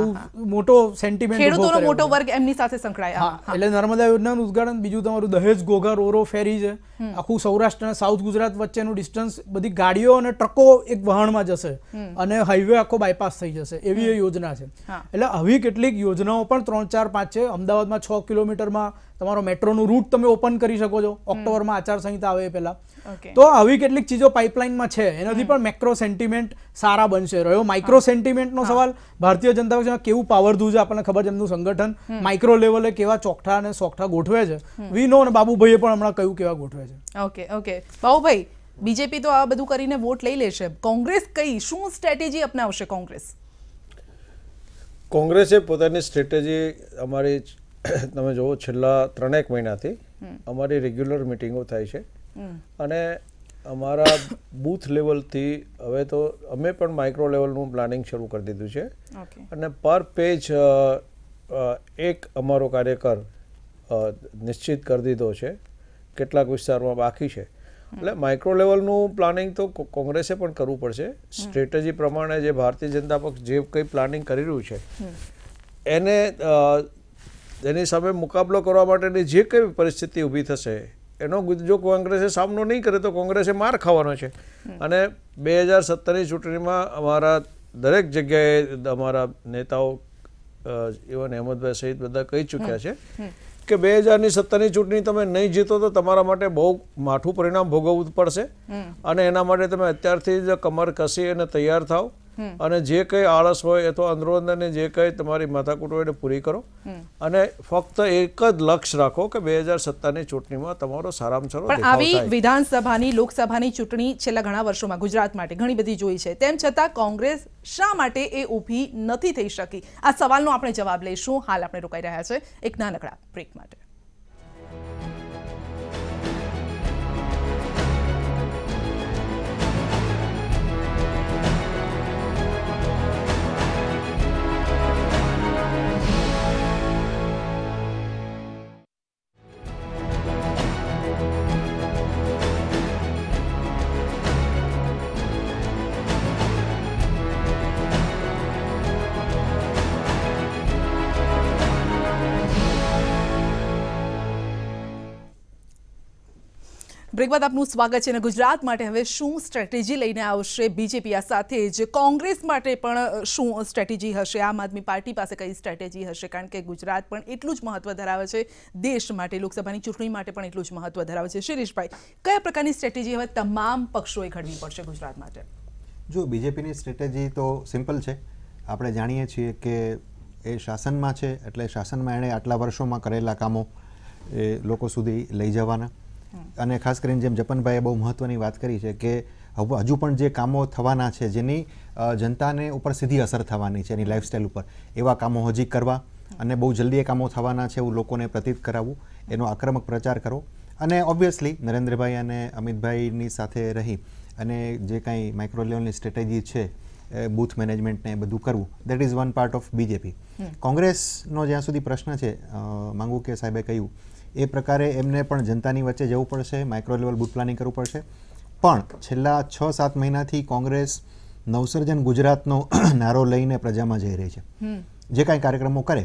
મોટો સેન્ટિમેન્ટ ખેડૂતોનો મોટો વર્ગ એમની સાથે સંકળાય એટલે નર્મદા યોજનાનું ઉદ્ઘાટન બીજું તમારું દહેજ ગોગા રોરો ફેરી છે આખું સૌરાષ્ટ્ર અને સાઉથ ગુજરાત વચ્ચેનું ડિસ્ટન્સ બધી ગાડીઓ અને ટ્રકો એક વહાણમાં જશે અને હાઈવે આખો બાયપાસ થઈ જશે એવી એ યોજના છે એટલે આવી કેટલીક યોજનાઓ પણ ત્રણ ચાર પાંચ છે અમદાવાદમાં છ કિલોમીટરમાં તમારો મેટ્રોનું રૂટ તમે ઓપન કરી શકો છો ઓક્ટોબરમાં આચારસંહિતા આવે એ પહેલાં તો આવી કેટલીક ચીજો પાઇપલાઇનમાં છે એનાથી પણ મેક્રો સેન્ટિમેન્ટ સારા બનશે રહ્યો માઇક્રો સેન્ટિમેન્ટનો સવાલ ભારતીય જનતા પક્ષમાં કેવું પાવરધું છે આપણને ખબર છે એમનું સંગઠન માઇક્રો લેવલે કેવા ચોકઠા અને સોકઠા ગોઠવે છે વી નો અને બાબુભાઈએ પણ હમણાં કયું કેવા ગોઠવે છે ઓકે ઓકે બાબુભાઈ બીજેપી તો આ બધું કરીને વોટ લઈ લેશે કોંગ્રેસ કઈ શું સ્ટ્રેટેજી અપનાવશે કોંગ્રેસ કોંગ્રેસે પોતાની સ્ટ્રેટેજી અમારી તમે જુઓ છેલ્લા ત્રણેક મહિનાથી અમારી રેગ્યુલર મિટિંગો થાય છે અને અમારા બૂથ લેવલથી હવે તો અમે પણ માઇક્રો લેવલનું પ્લાનિંગ શરૂ કરી દીધું છે અને પર પેજ એક અમારો કાર્યકર નિશ્ચિત કરી દીધો છે કેટલાક વિસ્તારમાં બાકી છે એટલે માઇક્રો લેવલનું પ્લાનિંગ તો કોંગ્રેસે પણ કરવું પડશે સ્ટ્રેટેજી પ્રમાણે જે ભારતીય જનતા પક્ષ જે કંઈ પ્લાનિંગ કરી રહ્યું છે એને એની સામે મુકાબલો કરવા માટેની જે કંઈ પરિસ્થિતિ ઊભી થશે એનો જો કોંગ્રેસે સામનો નહીં કરે તો કોંગ્રેસે માર ખાવાનો છે અને બે હજાર સત્તરની ચૂંટણીમાં અમારા દરેક જગ્યાએ અમારા નેતાઓ ઇવન અહેમદભાઈ સહિત બધા કહી ચૂક્યા છે કે બે હજારની સત્તરની ચૂંટણી તમે નહીં જીતો તો તમારા માટે બહુ માઠું પરિણામ ભોગવવું પડશે અને એના માટે તમે અત્યારથી જ કમર કસી અને તૈયાર થાવ અને જે કંઈ આળસ હોય અથવા અંદરોઅંદરને જે કંઈ તમારી માથાકૂટ હોય એને પૂરી કરો અને ફક્ત એક જ લક્ષ્ય રાખો કે બે હજાર સત્તરની ચૂંટણીમાં તમારો સારામાં સારો પણ આવી વિધાનસભાની લોકસભાની ચૂંટણી છેલ્લા ઘણા વર્ષોમાં ગુજરાત માટે ઘણી બધી જોઈ છે તેમ છતાં કોંગ્રેસ શા માટે એ ઊભી નથી થઈ શકી આ સવાલનો આપણે જવાબ લઈશું હાલ આપણે રોકાઈ રહ્યા છે એક નાનકડા બ્રેક માટે બ્રેક બાદ આપનું સ્વાગત છે અને ગુજરાત માટે હવે શું સ્ટ્રેટેજી લઈને આવશે બીજેપી આ સાથે જ કોંગ્રેસ માટે પણ શું સ્ટ્રેટેજી હશે આમ આદમી પાર્ટી પાસે કઈ સ્ટ્રેટેજી હશે કારણ કે ગુજરાત પણ એટલું જ મહત્વ ધરાવે છે દેશ માટે લોકસભાની ચૂંટણી માટે પણ એટલું જ મહત્વ ધરાવે છે શિરીષભાઈ કયા પ્રકારની સ્ટ્રેટેજી હવે તમામ પક્ષોએ ઘડવી પડશે ગુજરાત માટે જો બીજેપીની સ્ટ્રેટેજી તો સિમ્પલ છે આપણે જાણીએ છીએ કે એ શાસનમાં છે એટલે શાસનમાં એણે આટલા વર્ષોમાં કરેલા કામો એ લોકો સુધી લઈ જવાના અને ખાસ કરીને જેમ જપનભાઈએ બહુ મહત્વની વાત કરી છે કે હવે હજુ પણ જે કામો થવાના છે જેની જનતાને ઉપર સીધી અસર થવાની છે એની લાઇફસ્ટાઇલ ઉપર એવા કામો હજી કરવા અને બહુ જલ્દી એ કામો થવાના છે એવું લોકોને પ્રતીત કરાવવું એનો આક્રમક પ્રચાર કરો અને ઓબ્વિયસલી નરેન્દ્રભાઈ અને અમિતભાઈની સાથે રહી અને જે કાંઈ માઇક્રો લેવલની સ્ટ્રેટેજી છે બૂથ મેનેજમેન્ટને એ બધું કરવું that is one part of BJP કોંગ્રેસનો જ્યાં સુધી પ્રશ્ન છે માંગુ કે સાહેબે કહ્યું એ પ્રકારે એમને પણ જનતાની વચ્ચે જવું પડશે માઇક્રો લેવલ બુટ પ્લાનિંગ કરવું પડશે પણ છેલ્લા છ સાત મહિનાથી કોંગ્રેસ નવસર્જન ગુજરાતનો *clears throat* નારો લઈને પ્રજામાં જઈ રહી છે જે કાંઈ કાર્યક્રમો કરે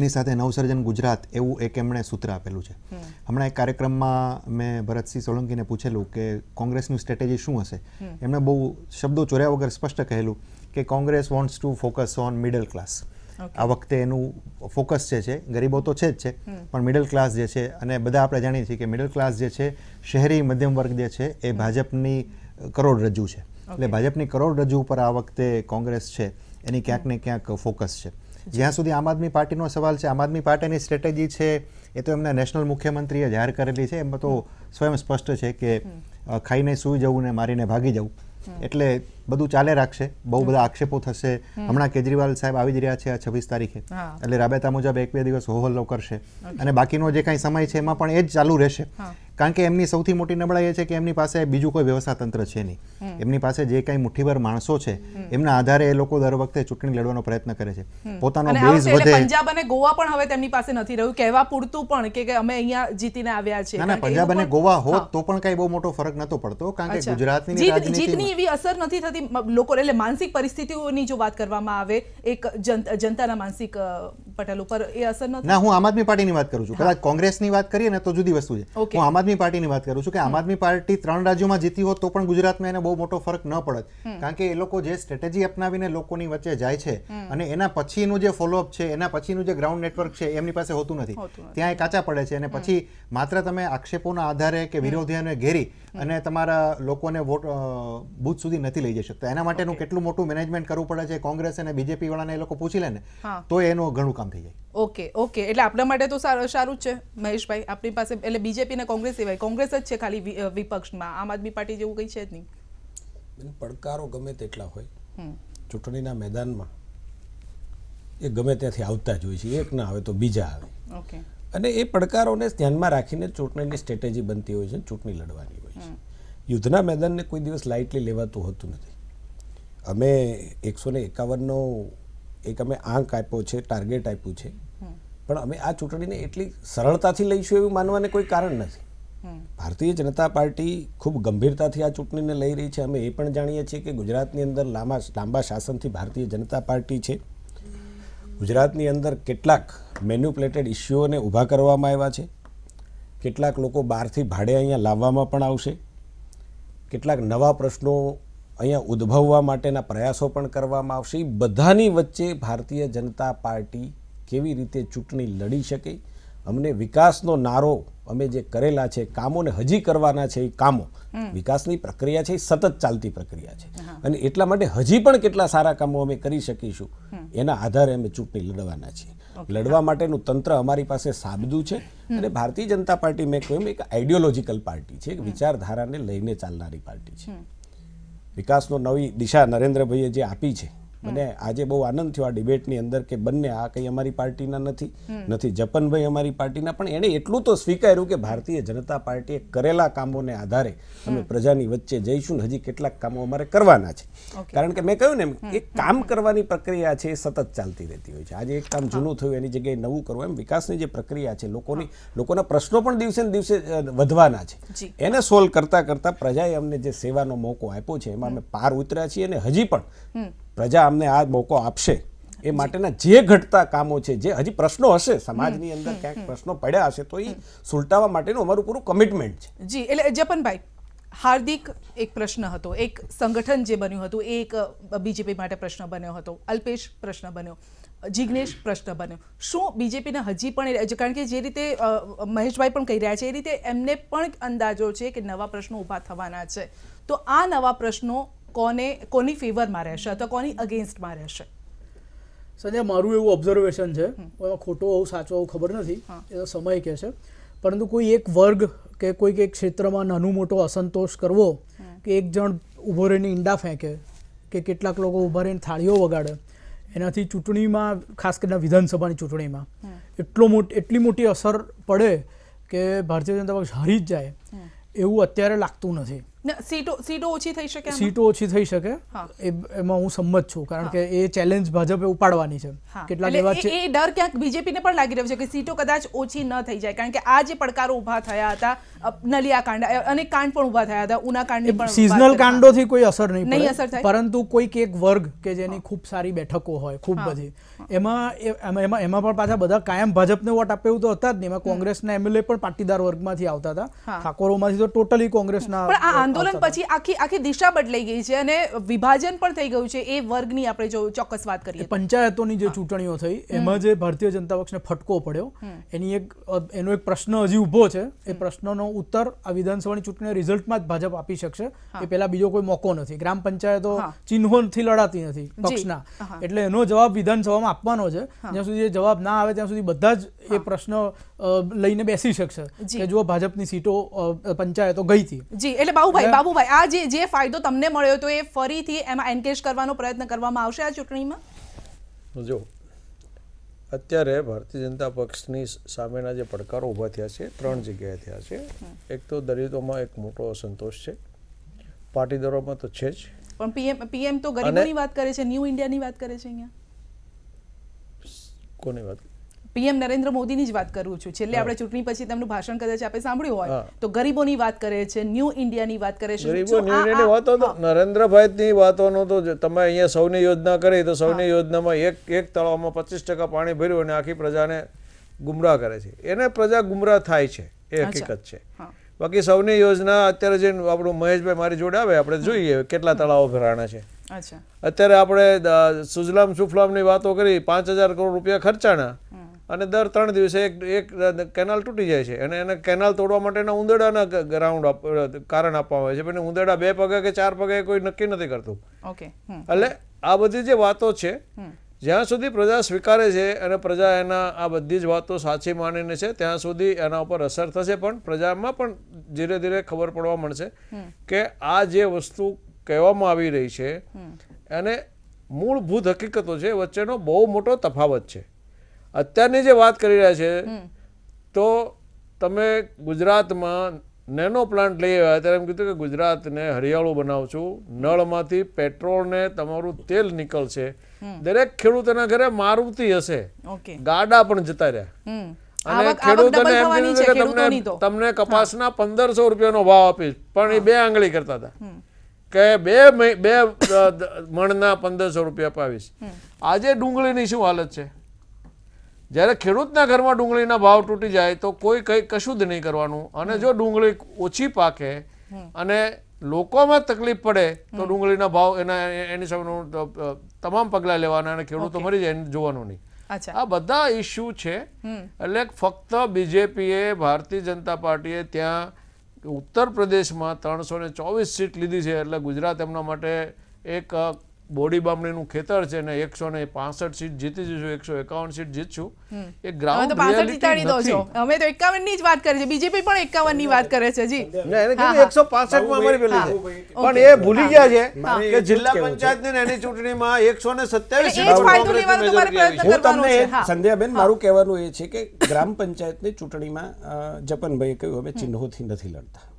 એની સાથે નવસર્જન ગુજરાત એવું એક એમણે સૂત્ર આપેલું છે હમણાં એક કાર્યક્રમમાં મેં ભરતસિંહ સોલંકીને પૂછેલું કે કોંગ્રેસનું સ્ટ્રેટેજી શું હશે એમણે બહુ શબ્દો ચોર્યા વગર સ્પષ્ટ કહેલું કે Congress wants to focus on middle class આ વખતે એનું ફોકસ જે છે ગરીબો તો છે જ છે પણ મિડલ ક્લાસ જે છે અને બધા આપણે જાણીએ છીએ કે મિડલ ક્લાસ જે છે શહેરી મધ્યમ વર્ગ જે છે એ ભાજપની કરોડરજ્જુ છે એટલે ભાજપની કરોડરજ્જુ ઉપર આ વખતે કોંગ્રેસ છે એની ક્યાંક ને ક્યાંક ફોકસ છે જ્યાં સુધી આમ આદમી પાર્ટીનો સવાલ છે આમ આદમી પાર્ટીની સ્ટ્રેટેજી છે એ તો એમના નેશનલ મુખ્યમંત્રીએ જાહેર કરેલી છે એમાં તો સ્વયં સ્પષ્ટ છે કે ખાઈને સૂઈ જવું ને મારીને ભાગી જવું એટલે બધું ચાલે રાખશે બહુ બધા આક્ષેપો થશે હમણાં કેજરીવાલ સાહેબ આવી જ રહ્યા છે આ છવ્વીસ તારીખે એટલે રાબેતા મુજબ એક બે દિવસ હોહલ્લો કરશે અને બાકીનો જે કાંઈ સમય છે એમાં પણ એ જ ચાલુ રહેશે કારણ કે એમની સૌથી મોટી નબળાઈ એ છે કે એમની પાસે બીજું કોઈ વ્યવસ્થા તંત્ર છે નહીં એમની પાસે જે કાંઈ મુઠ્ઠીભર માણસો છે એમના આધારે એ લોકો દર વખતે ચૂંટણી લડવાનો પ્રયત્ન કરે છે પોતાનો બેઝ વધે પંજાબ અને ગોવા પણ હવે તેમની પાસે નથી રહ્યું કહેવા પૂરતું પણ કે અમે અહીંયા જીતીને આવ્યા છે અને પંજાબ અને ગોવા હોત તો પણ કાંઈ બહુ મોટો ફરક નતો પડતો કારણ કે ગુજરાતની જીતની એવી અસર નથી થતી બધી લોકો એટલે માનસિક પરિસ્થિતિઓની જો વાત કરવામાં આવે એક જનતાના માનસિક પટેલ ઉપર એ અસર નથી ના હું આમ આદમી પાર્ટીની વાત કરું છું કદાચ કોંગ્રેસની વાત કરીએ ને તો જુદી વસ્તુ છે હું આમ આદમી પાર્ટીની વાત કરું છું કે આમ આદમી પાર્ટી ત્રણ રાજ્યોમાં જીતી હોત તો પણ ગુજરાતમાં એને બહુ મોટો ફરક ન પડત કારણ કે એ લોકો જે સ્ટ્રેટેજી અપનાવીને લોકોની વચ્ચે જાય છે અને એના પછીનું જે ફોલોઅપ છે એના પછીનું જે ગ્રાઉન્ડ નેટવર્ક છે એમની પાસે હોતું નથી ત્યાં એ કાચા પડે છે અને પછી માત્ર તમે આક્ષેપોના આધારે કે વિરોધીઓને ઘેરી અને તમારા લોકોને વોટ બુથ સુધી નથી લઈ જઈ પહોંચી શકતા એના માટેનું કેટલું મોટું મેનેજમેન્ટ કરવું પડે છે કોંગ્રેસ અને બીજેપી વાળાને એ લોકો પૂછી લે ને તો એનું ઘણું કામ થઈ જાય ઓકે ઓકે એટલે આપણા માટે તો સારું જ છે મહેશભાઈ આપણી પાસે એટલે બીજેપી ને કોંગ્રેસ સિવાય કોંગ્રેસ જ છે ખાલી વિપક્ષમાં આમ આદમી પાર્ટી જેવું કઈ છે જ નહીં પડકારો ગમે તેટલા હોય ચૂંટણીના મેદાનમાં એ ગમે ત્યાંથી આવતા જ હોય છે એક ના આવે તો બીજા આવે અને એ પડકારોને ધ્યાનમાં રાખીને ચૂંટણીની સ્ટ્રેટેજી બનતી હોય છે ચૂંટણી લડવાની હોય છે યુદ્ધના મેદાનને કોઈ દિવસ લાઇટલી લેવાતું હોતું નથી અમે એકસો ને એકાવનનો એક અમે આંક આપ્યો છે ટાર્ગેટ આપ્યું છે પણ અમે આ ચૂંટણીને એટલી સરળતાથી લઈશું એવું માનવાને કોઈ કારણ નથી ભારતીય જનતા પાર્ટી ખૂબ ગંભીરતાથી આ ચૂંટણીને લઈ રહી છે અમે એ પણ જાણીએ છીએ કે ગુજરાતની અંદર લાંબા લાંબા શાસનથી ભારતીય જનતા પાર્ટી છે ગુજરાતની અંદર કેટલાક મેન્યુપ્લેટેડ ઇસ્યુઓને ઊભા કરવામાં આવ્યા છે કેટલાક લોકો બહારથી ભાડે અહીંયા લાવવામાં પણ આવશે કેટલાક નવા પ્રશ્નો અહીંયા ઉદ્ભવવા માટેના પ્રયાસો પણ કરવામાં આવશે બધાની વચ્ચે ભારતીય જનતા પાર્ટી કેવી રીતે ચૂંટણી લડી શકે અમને વિકાસનો નારો અમે જે કરેલા છે કામોને હજી કરવાના છે એ કામો વિકાસની પ્રક્રિયા છે એ સતત ચાલતી પ્રક્રિયા છે અને એટલા માટે હજી પણ કેટલા સારા કામો અમે કરી શકીશું એના આધારે અમે ચૂંટણી લડવાના છીએ લડવા માટેનું તંત્ર અમારી પાસે સાબદું છે અને ભારતીય જનતા પાર્ટી મેં કહ્યું એક આઈડિયોલોજીકલ પાર્ટી છે એક વિચારધારાને લઈને ચાલનારી પાર્ટી છે વિકાસનો નવી દિશા નરેન્દ્રભાઈએ જે આપી છે મને આજે બહુ આનંદ થયો આ ડિબેટની અંદર કે બંને આ કંઈ અમારી પાર્ટીના નથી નથી જપનભાઈ અમારી પાર્ટીના પણ એણે એટલું તો સ્વીકાર્યું કે ભારતીય જનતા પાર્ટીએ કરેલા કામોને આધારે અમે પ્રજાની વચ્ચે જઈશું હજી કેટલાક કામો અમારે કરવાના છે કારણ કે મેં કહ્યું ને એક કામ કરવાની પ્રક્રિયા છે એ સતત ચાલતી રહેતી હોય છે આજે એક કામ જૂનું થયું એની જગ્યાએ નવું કરવું એમ વિકાસની જે પ્રક્રિયા છે લોકોની લોકોના પ્રશ્નો પણ દિવસે ને દિવસે વધવાના છે એને સોલ્વ કરતા કરતા પ્રજાએ અમને જે સેવાનો મોકો આપ્યો છે એમાં અમે પાર ઉતર્યા છીએ અને હજી પણ પ્રજા અમને આ મોકો આપશે એ માટેના જે ઘટતા કામો છે જે હજી પ્રશ્નો હશે સમાજની અંદર ક્યાંક પ્રશ્નો પડ્યા હશે તો એ સુલટાવા માટેનું અમારું પૂરું કમિટમેન્ટ છે જી એટલે જપનભાઈ હાર્દિક એક પ્રશ્ન હતો એક સંગઠન જે બન્યું હતું એ એક બીજેપી માટે પ્રશ્ન બન્યો હતો અલ્પેશ પ્રશ્ન બન્યો જિગ્નેશ પ્રશ્ન બન્યો શું બીજેપીને હજી પણ કારણ કે જે રીતે મહેશભાઈ પણ કહી રહ્યા છે એ રીતે એમને પણ અંદાજો છે કે નવા પ્રશ્નો ઊભા થવાના છે તો આ નવા પ્રશ્નો કોને કોની ફેવરમાં રહેશે અથવા કોની અગેન્સ્ટમાં રહેશે સંજય મારું એવું ઓબ્ઝર્વેશન છે એમાં ખોટું હોવું સાચું હોવું ખબર નથી એ તો સમય કહે છે પરંતુ કોઈ એક વર્ગ કે કોઈક એક ક્ષેત્રમાં નાનો મોટો અસંતોષ કરવો કે એક જણ ઊભો રહીને ઈંડા ફેંકે કે કેટલાક લોકો ઊભા રહીને થાળીઓ વગાડે એનાથી ચૂંટણીમાં ખાસ કરીને વિધાનસભાની ચૂંટણીમાં એટલો મોટી એટલી મોટી અસર પડે કે ભારતીય જનતા પક્ષ હારી જ જાય એવું અત્યારે લાગતું નથી સીટો ઓછી થઈ શકે એમાં હું સંમત છું કારણ કે એ ચેલેન્જ ભાજપે ઉપાડવાની છે કેટલાક એવા એ ડર ક્યાંક બીજેપીને પણ લાગી રહ્યો છે કે સીટો કદાચ ઓછી ન થઈ જાય કારણ કે આ જે પડકારો ઊભા થયા હતા નલિયા કાંડ અને કાંડ પણ ઊભા થયા હતા ઉના કાંડની સિઝનલ કાંડોથી કોઈ અસર નહીં નહીં અસર થાય પરંતુ કોઈક એક વર્ગ કે જેની ખૂબ સારી બેઠકો હોય ખૂબ બધી એમાં એમાં એમાં પણ પાછા બધા કાયમ ભાજપને વોટ આપે એવું તો હતા જ નહીં એમાં કોંગ્રેસના એમએલએ પણ પાટીદાર વર્ગમાંથી આવતા હતા ઠાકોરોમાંથી તો ટોટલી કોંગ્રેસના આંદોલન પછી આખી આખી દિશા બદલાઈ ગઈ છે અને વિભાજન પણ થઈ ગયું છે એ વર્ગની આપણે જો ચોક્કસ વાત કરીએ પંચાયતોની જે ચૂંટણીઓ થઈ એમાં જે ભારતીય જનતા પક્ષને ફટકો પડ્યો એની એક એનો એક પ્રશ્ન હજી ઊભો છે એ પ્રશ્નનો ઉત્તર આ વિધાનસભાની ચૂંટણી રિઝલ્ટમાં જ ભાજપ આપી શકશે એ પહેલા બીજો કોઈ મોકો નથી ગ્રામ પંચાયતો ચિહ્નો ચિહ્નોથી લડાતી નથી પક્ષના એટલે એનો જવાબ વિધાનસભામાં આપવાનો છે જ્યાં સુધી જવાબ ના આવે ત્યાં સુધી બધા જ એ પ્રશ્ન લઈને બેસી શકશે કે જો ભાજપની સીટો પંચાયતો ગઈ હતી જી એટલે બાહુભાઈ ભાઈ બાબુભાઈ આ જે ફાયદો તમને મળ્યો તો એ ફરીથી એમાં એન્કેજ કરવાનો પ્રયત્ન કરવામાં આવશે આ ચૂંટણીમાં જો અત્યારે ભારતીય જનતા પક્ષની સામેના જે પડકારો ઊભા થયા છે ત્રણ જગ્યાએ થયા છે એક તો દલિતોમાં એક મોટો અસંતોષ છે પાટીદારોમાં તો છે જ પણ પીએમ પીએમ તો ગરીબોની વાત કરે છે ન્યૂ ઇન્ડિયાની વાત કરે છે અહીંયા કોની વાત પીએમ નરેન્દ્ર મોદીની જ વાત કરું છું છેલ્લે આપણે ચૂંટણી પછી તેમનું ભાષણ કદાચ આપણે સાંભળ્યું હોય તો ગરીબોની વાત કરે છે ન્યૂ ઇન્ડિયાની વાત કરે છે ગરીબો વાતોનો તો તમે અહીંયા સૌની યોજના કરી તો સૌની યોજનામાં એક એક તળાવમાં પચીસ પાણી ભર્યું અને આખી પ્રજાને ગુમરાહ કરે છે એને પ્રજા ગુમરાહ થાય છે એ હકીકત છે બાકી સૌની યોજના અત્યારે જે આપણું મહેશભાઈ મારી જોડે આવે આપણે જોઈએ કેટલા તળાવો ભરાણા છે અત્યારે આપણે સુજલામ સુફલામની વાતો કરી પાંચ હજાર કરોડ રૂપિયા ખર્ચાણા અને દર ત્રણ દિવસે એક એક કેનાલ તૂટી જાય છે અને એને કેનાલ તોડવા માટેના ઉંદરડાના ગ્રાઉન્ડ કારણ આપવામાં આવે છે પણ ઉંદરડા બે પગે કે ચાર પગે કોઈ નક્કી નથી કરતું એટલે આ બધી જે વાતો છે જ્યાં સુધી પ્રજા સ્વીકારે છે અને પ્રજા એના આ બધી જ વાતો સાચી માનીને છે ત્યાં સુધી એના ઉપર અસર થશે પણ પ્રજામાં પણ ધીરે ધીરે ખબર પડવા મળશે કે આ જે વસ્તુ કહેવામાં આવી રહી છે એને મૂળભૂત હકીકતો છે વચ્ચેનો બહુ મોટો તફાવત છે અત્યારની જે વાત કરી રહ્યા છે તો તમે ગુજરાતમાં નેનો પ્લાન્ટ લઈ આવ્યા ત્યારે એમ કીધું કે ગુજરાતને હરિયાળું બનાવશું નળમાંથી પેટ્રોલને તમારું તેલ નીકળશે દરેક ખેડૂતના ઘરે મારુતિ હશે ગાડા પણ જતા રહ્યા અને ખેડૂતોને એમ કીધું કે તમને તમને કપાસના પંદરસો રૂપિયાનો ભાવ આપીશ પણ એ બે આંગળી કરતા હતા કે બે બે મણના પંદરસો રૂપિયા અપાવીશ આજે ડુંગળીની શું હાલત છે જ્યારે ખેડૂતના ઘરમાં ડુંગળીના ભાવ તૂટી જાય તો કોઈ કંઈ કશું જ નહીં કરવાનું અને જો ડુંગળી ઓછી પાકે અને લોકોમાં તકલીફ પડે તો ડુંગળીના ભાવ એના એની સામે તમામ પગલાં લેવાના અને ખેડૂતો મરી જાય એને જોવાનું નહીં આ બધા ઇસ્યુ છે એટલે ફક્ત બીજેપીએ ભારતીય જનતા પાર્ટીએ ત્યાં ઉત્તર પ્રદેશમાં ત્રણસો ચોવીસ સીટ લીધી છે એટલે ગુજરાત એમના માટે એક બોડી બામણીનું ખેતર છે ને એકસો ને પાસઠ સીટ જીતી જઈશું એકસો એકાવન સીટ જીતશું એ ગ્રાઉન્ડ રિયાલિટી નથી અમે તો એકાવન ની જ વાત કરીએ છીએ બીજેપી પણ એકાવન ની વાત કરે છે જી એકસો પાસઠ માં અમારી પેલી પણ એ ભૂલી ગયા છે કે જિલ્લા પંચાયત ને એની ચૂંટણીમાં એકસો ને સત્યાવીસ સંધ્યાબેન મારું કહેવાનું એ છે કે ગ્રામ પંચાયતની ચૂંટણીમાં જપનભાઈ કહ્યું અમે ચિહ્નોથી નથી લડતા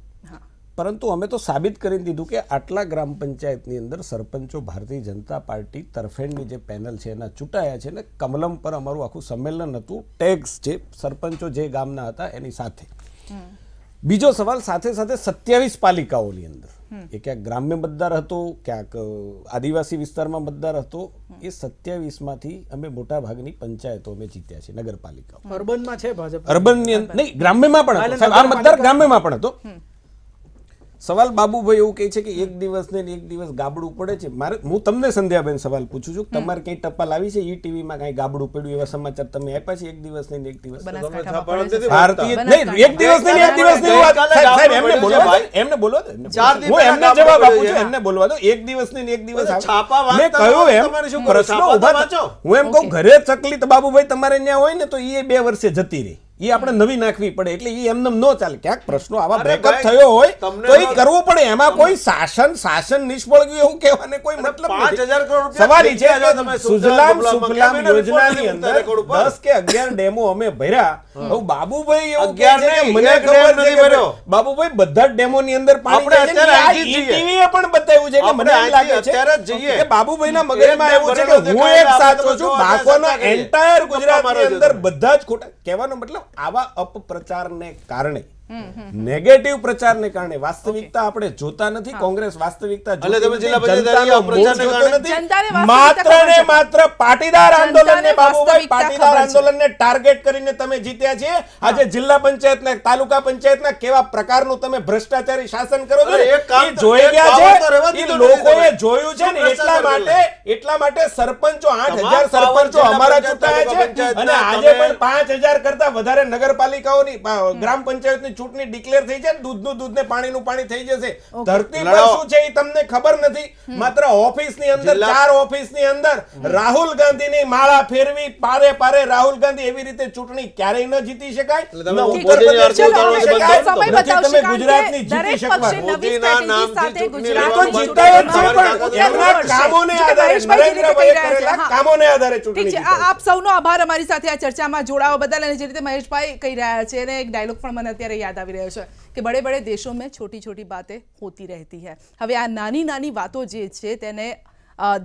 પરંતુ અમે તો સાબિત કરી દીધું કે આટલા ગ્રામ પંચાયતની અંદર સરપંચો ભારતીય જનતા પાર્ટી તરફેણની જે પેનલ છે એના ચૂંટાયા છે ને કમલમ પર અમારું આખું સંમેલન હતું ટેક્સ જે સરપંચો જે ગામના હતા એની સાથે બીજો સવાલ સાથે સાથે સત્યાવીસ પાલિકાઓની અંદર એ ક્યાંક ગ્રામ્ય મતદાર હતો ક્યાંક આદિવાસી વિસ્તારમાં મતદાર હતો એ સત્યાવીસમાંથી અમે મોટા ભાગની પંચાયતો અમે જીત્યા છે નગરપાલિકાઓ અર્બનમાં છે ભાજપ અર્બનની નહીં ગ્રામ્યમાં પણ આ મતદાર ગ્રામ્યમાં પણ હતો સવાલ બાબુભાઈ એવું કહે છે કે એક દિવસ ને એક દિવસ ગાબડું પડે છે મારે હું તમને સંધ્યાબેન સવાલ પૂછું છું તમારે કઈ ટપાલ આવી છે ઈ ટીવીમાં કઈ ગાબડું પડ્યું એવા સમાચાર તમે આપ્યા છે એક દિવસ ને એક દિવસ ભારતીય એક દિવસ ને એક દિવસ ની એમને બોલો એમને બોલવા હું એમને જવાબ આપું છું એમને બોલવા દો એક દિવસ ને એક દિવસ છાપા મેં કહ્યું એમ પ્રશ્નો ઉભા હું એમ કહું ઘરે ચકલી તો બાબુભાઈ તમારે ત્યાં હોય ને તો એ બે વર્ષે જતી રહી એ આપણે નવી નાખવી પડે એટલે એ એમને ન ચાલે ક્યાંક પ્રશ્નો આવા બ્રેકઅપ થયો હોય તો એ કરવું પડે એમાં કોઈ શાસન શાસન નિષ્ફળ ગયું એવું કહેવાને કોઈ મતલબ નથી સવારી છે સુજલામ સુફલામ યોજનાની અંદર 10 કે 11 ડેમો અમે ભર્યા બાબુભાઈ ની અંદર પાણી e પણ બતાવ્યું છે કે મને જઈએ કે બાબુભાઈના મગજમાં એવું છે અંદર બધા જ ખોટા કહેવાનો મતલબ આવા અપપ્રચારને કારણે નેગેટિવ પ્રચારને કારણે વાસ્તવિકતા આપણે જોતા નથી કોંગ્રેસ વાસ્તવિકતા માત્ર ને માત્ર પાટીદાર આંદોલનને બાબુભાઈ પાટીદાર આંદોલનને ટાર્ગેટ કરીને તમે જીત્યા છે આજે જિલ્લા પંચાયતના તાલુકા પંચાયતના કેવા પ્રકારનું તમે ભ્રષ્ટાચારી શાસન કરો છો એ જોઈ ગયા છે લોકોએ જોયું છે ને એટલા માટે એટલા માટે સરપંચો 8000 સરપંચો અમારા ચૂંટાયા છે અને આજે પણ 5000 કરતા વધારે નગરપાલિકાઓની ગ્રામ પંચાયતની ચૂંટણી ડિક્લેર થઈ છે દૂધનું દૂધ ને પાણીનું પાણી થઈ જશે ધરતી પર શું છે એ તમને ખબર નથી માત્ર ઓફિસની અંદર ચાર ઓફિસની અંદર રાહુલ ગાંધીની માળા ફેરવી પારે પારે રાહુલ ગાંધી એવી રીતે ચૂંટણી ક્યારેય ન જીતી શકાય તમે ગુજરાતની જીતી શકવા આપ સૌનો આભાર અમારી સાથે આ ચર્ચામાં જોડાવા બદલ અને જે રીતે મહેશભાઈ કહી રહ્યા છે અને એક ડાયલોગ પણ મને અત્યારે આ દાવી રહ્યો છે કે બડે બડે દેશોમાં છોટી છોટી બાતે હોતી રહેતી હવ્યા નાની નાની વાતો જે છે તેને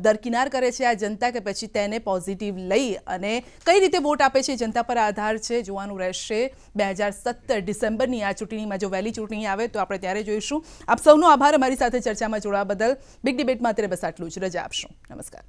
દરકિનાર કરે છે આ જનતા કે પછી તેને પોઝિટિવ લઈ અને કઈ રીતે વોટ આપે છે જનતા પર આધાર છે જોવાનું રહેશે 2017 ડિસેમ્બરની આ ચૂંટણીમાં જો વેલી ચૂંટણી આવે તો આપણે ત્યારે જોઈશું આપ સૌનો આભાર મારી સાથે ચર્ચામાં જોડાવ બદલ બિગ ડિબેટ માં તર બસાટલું જ રજા આપશું નમસ્કાર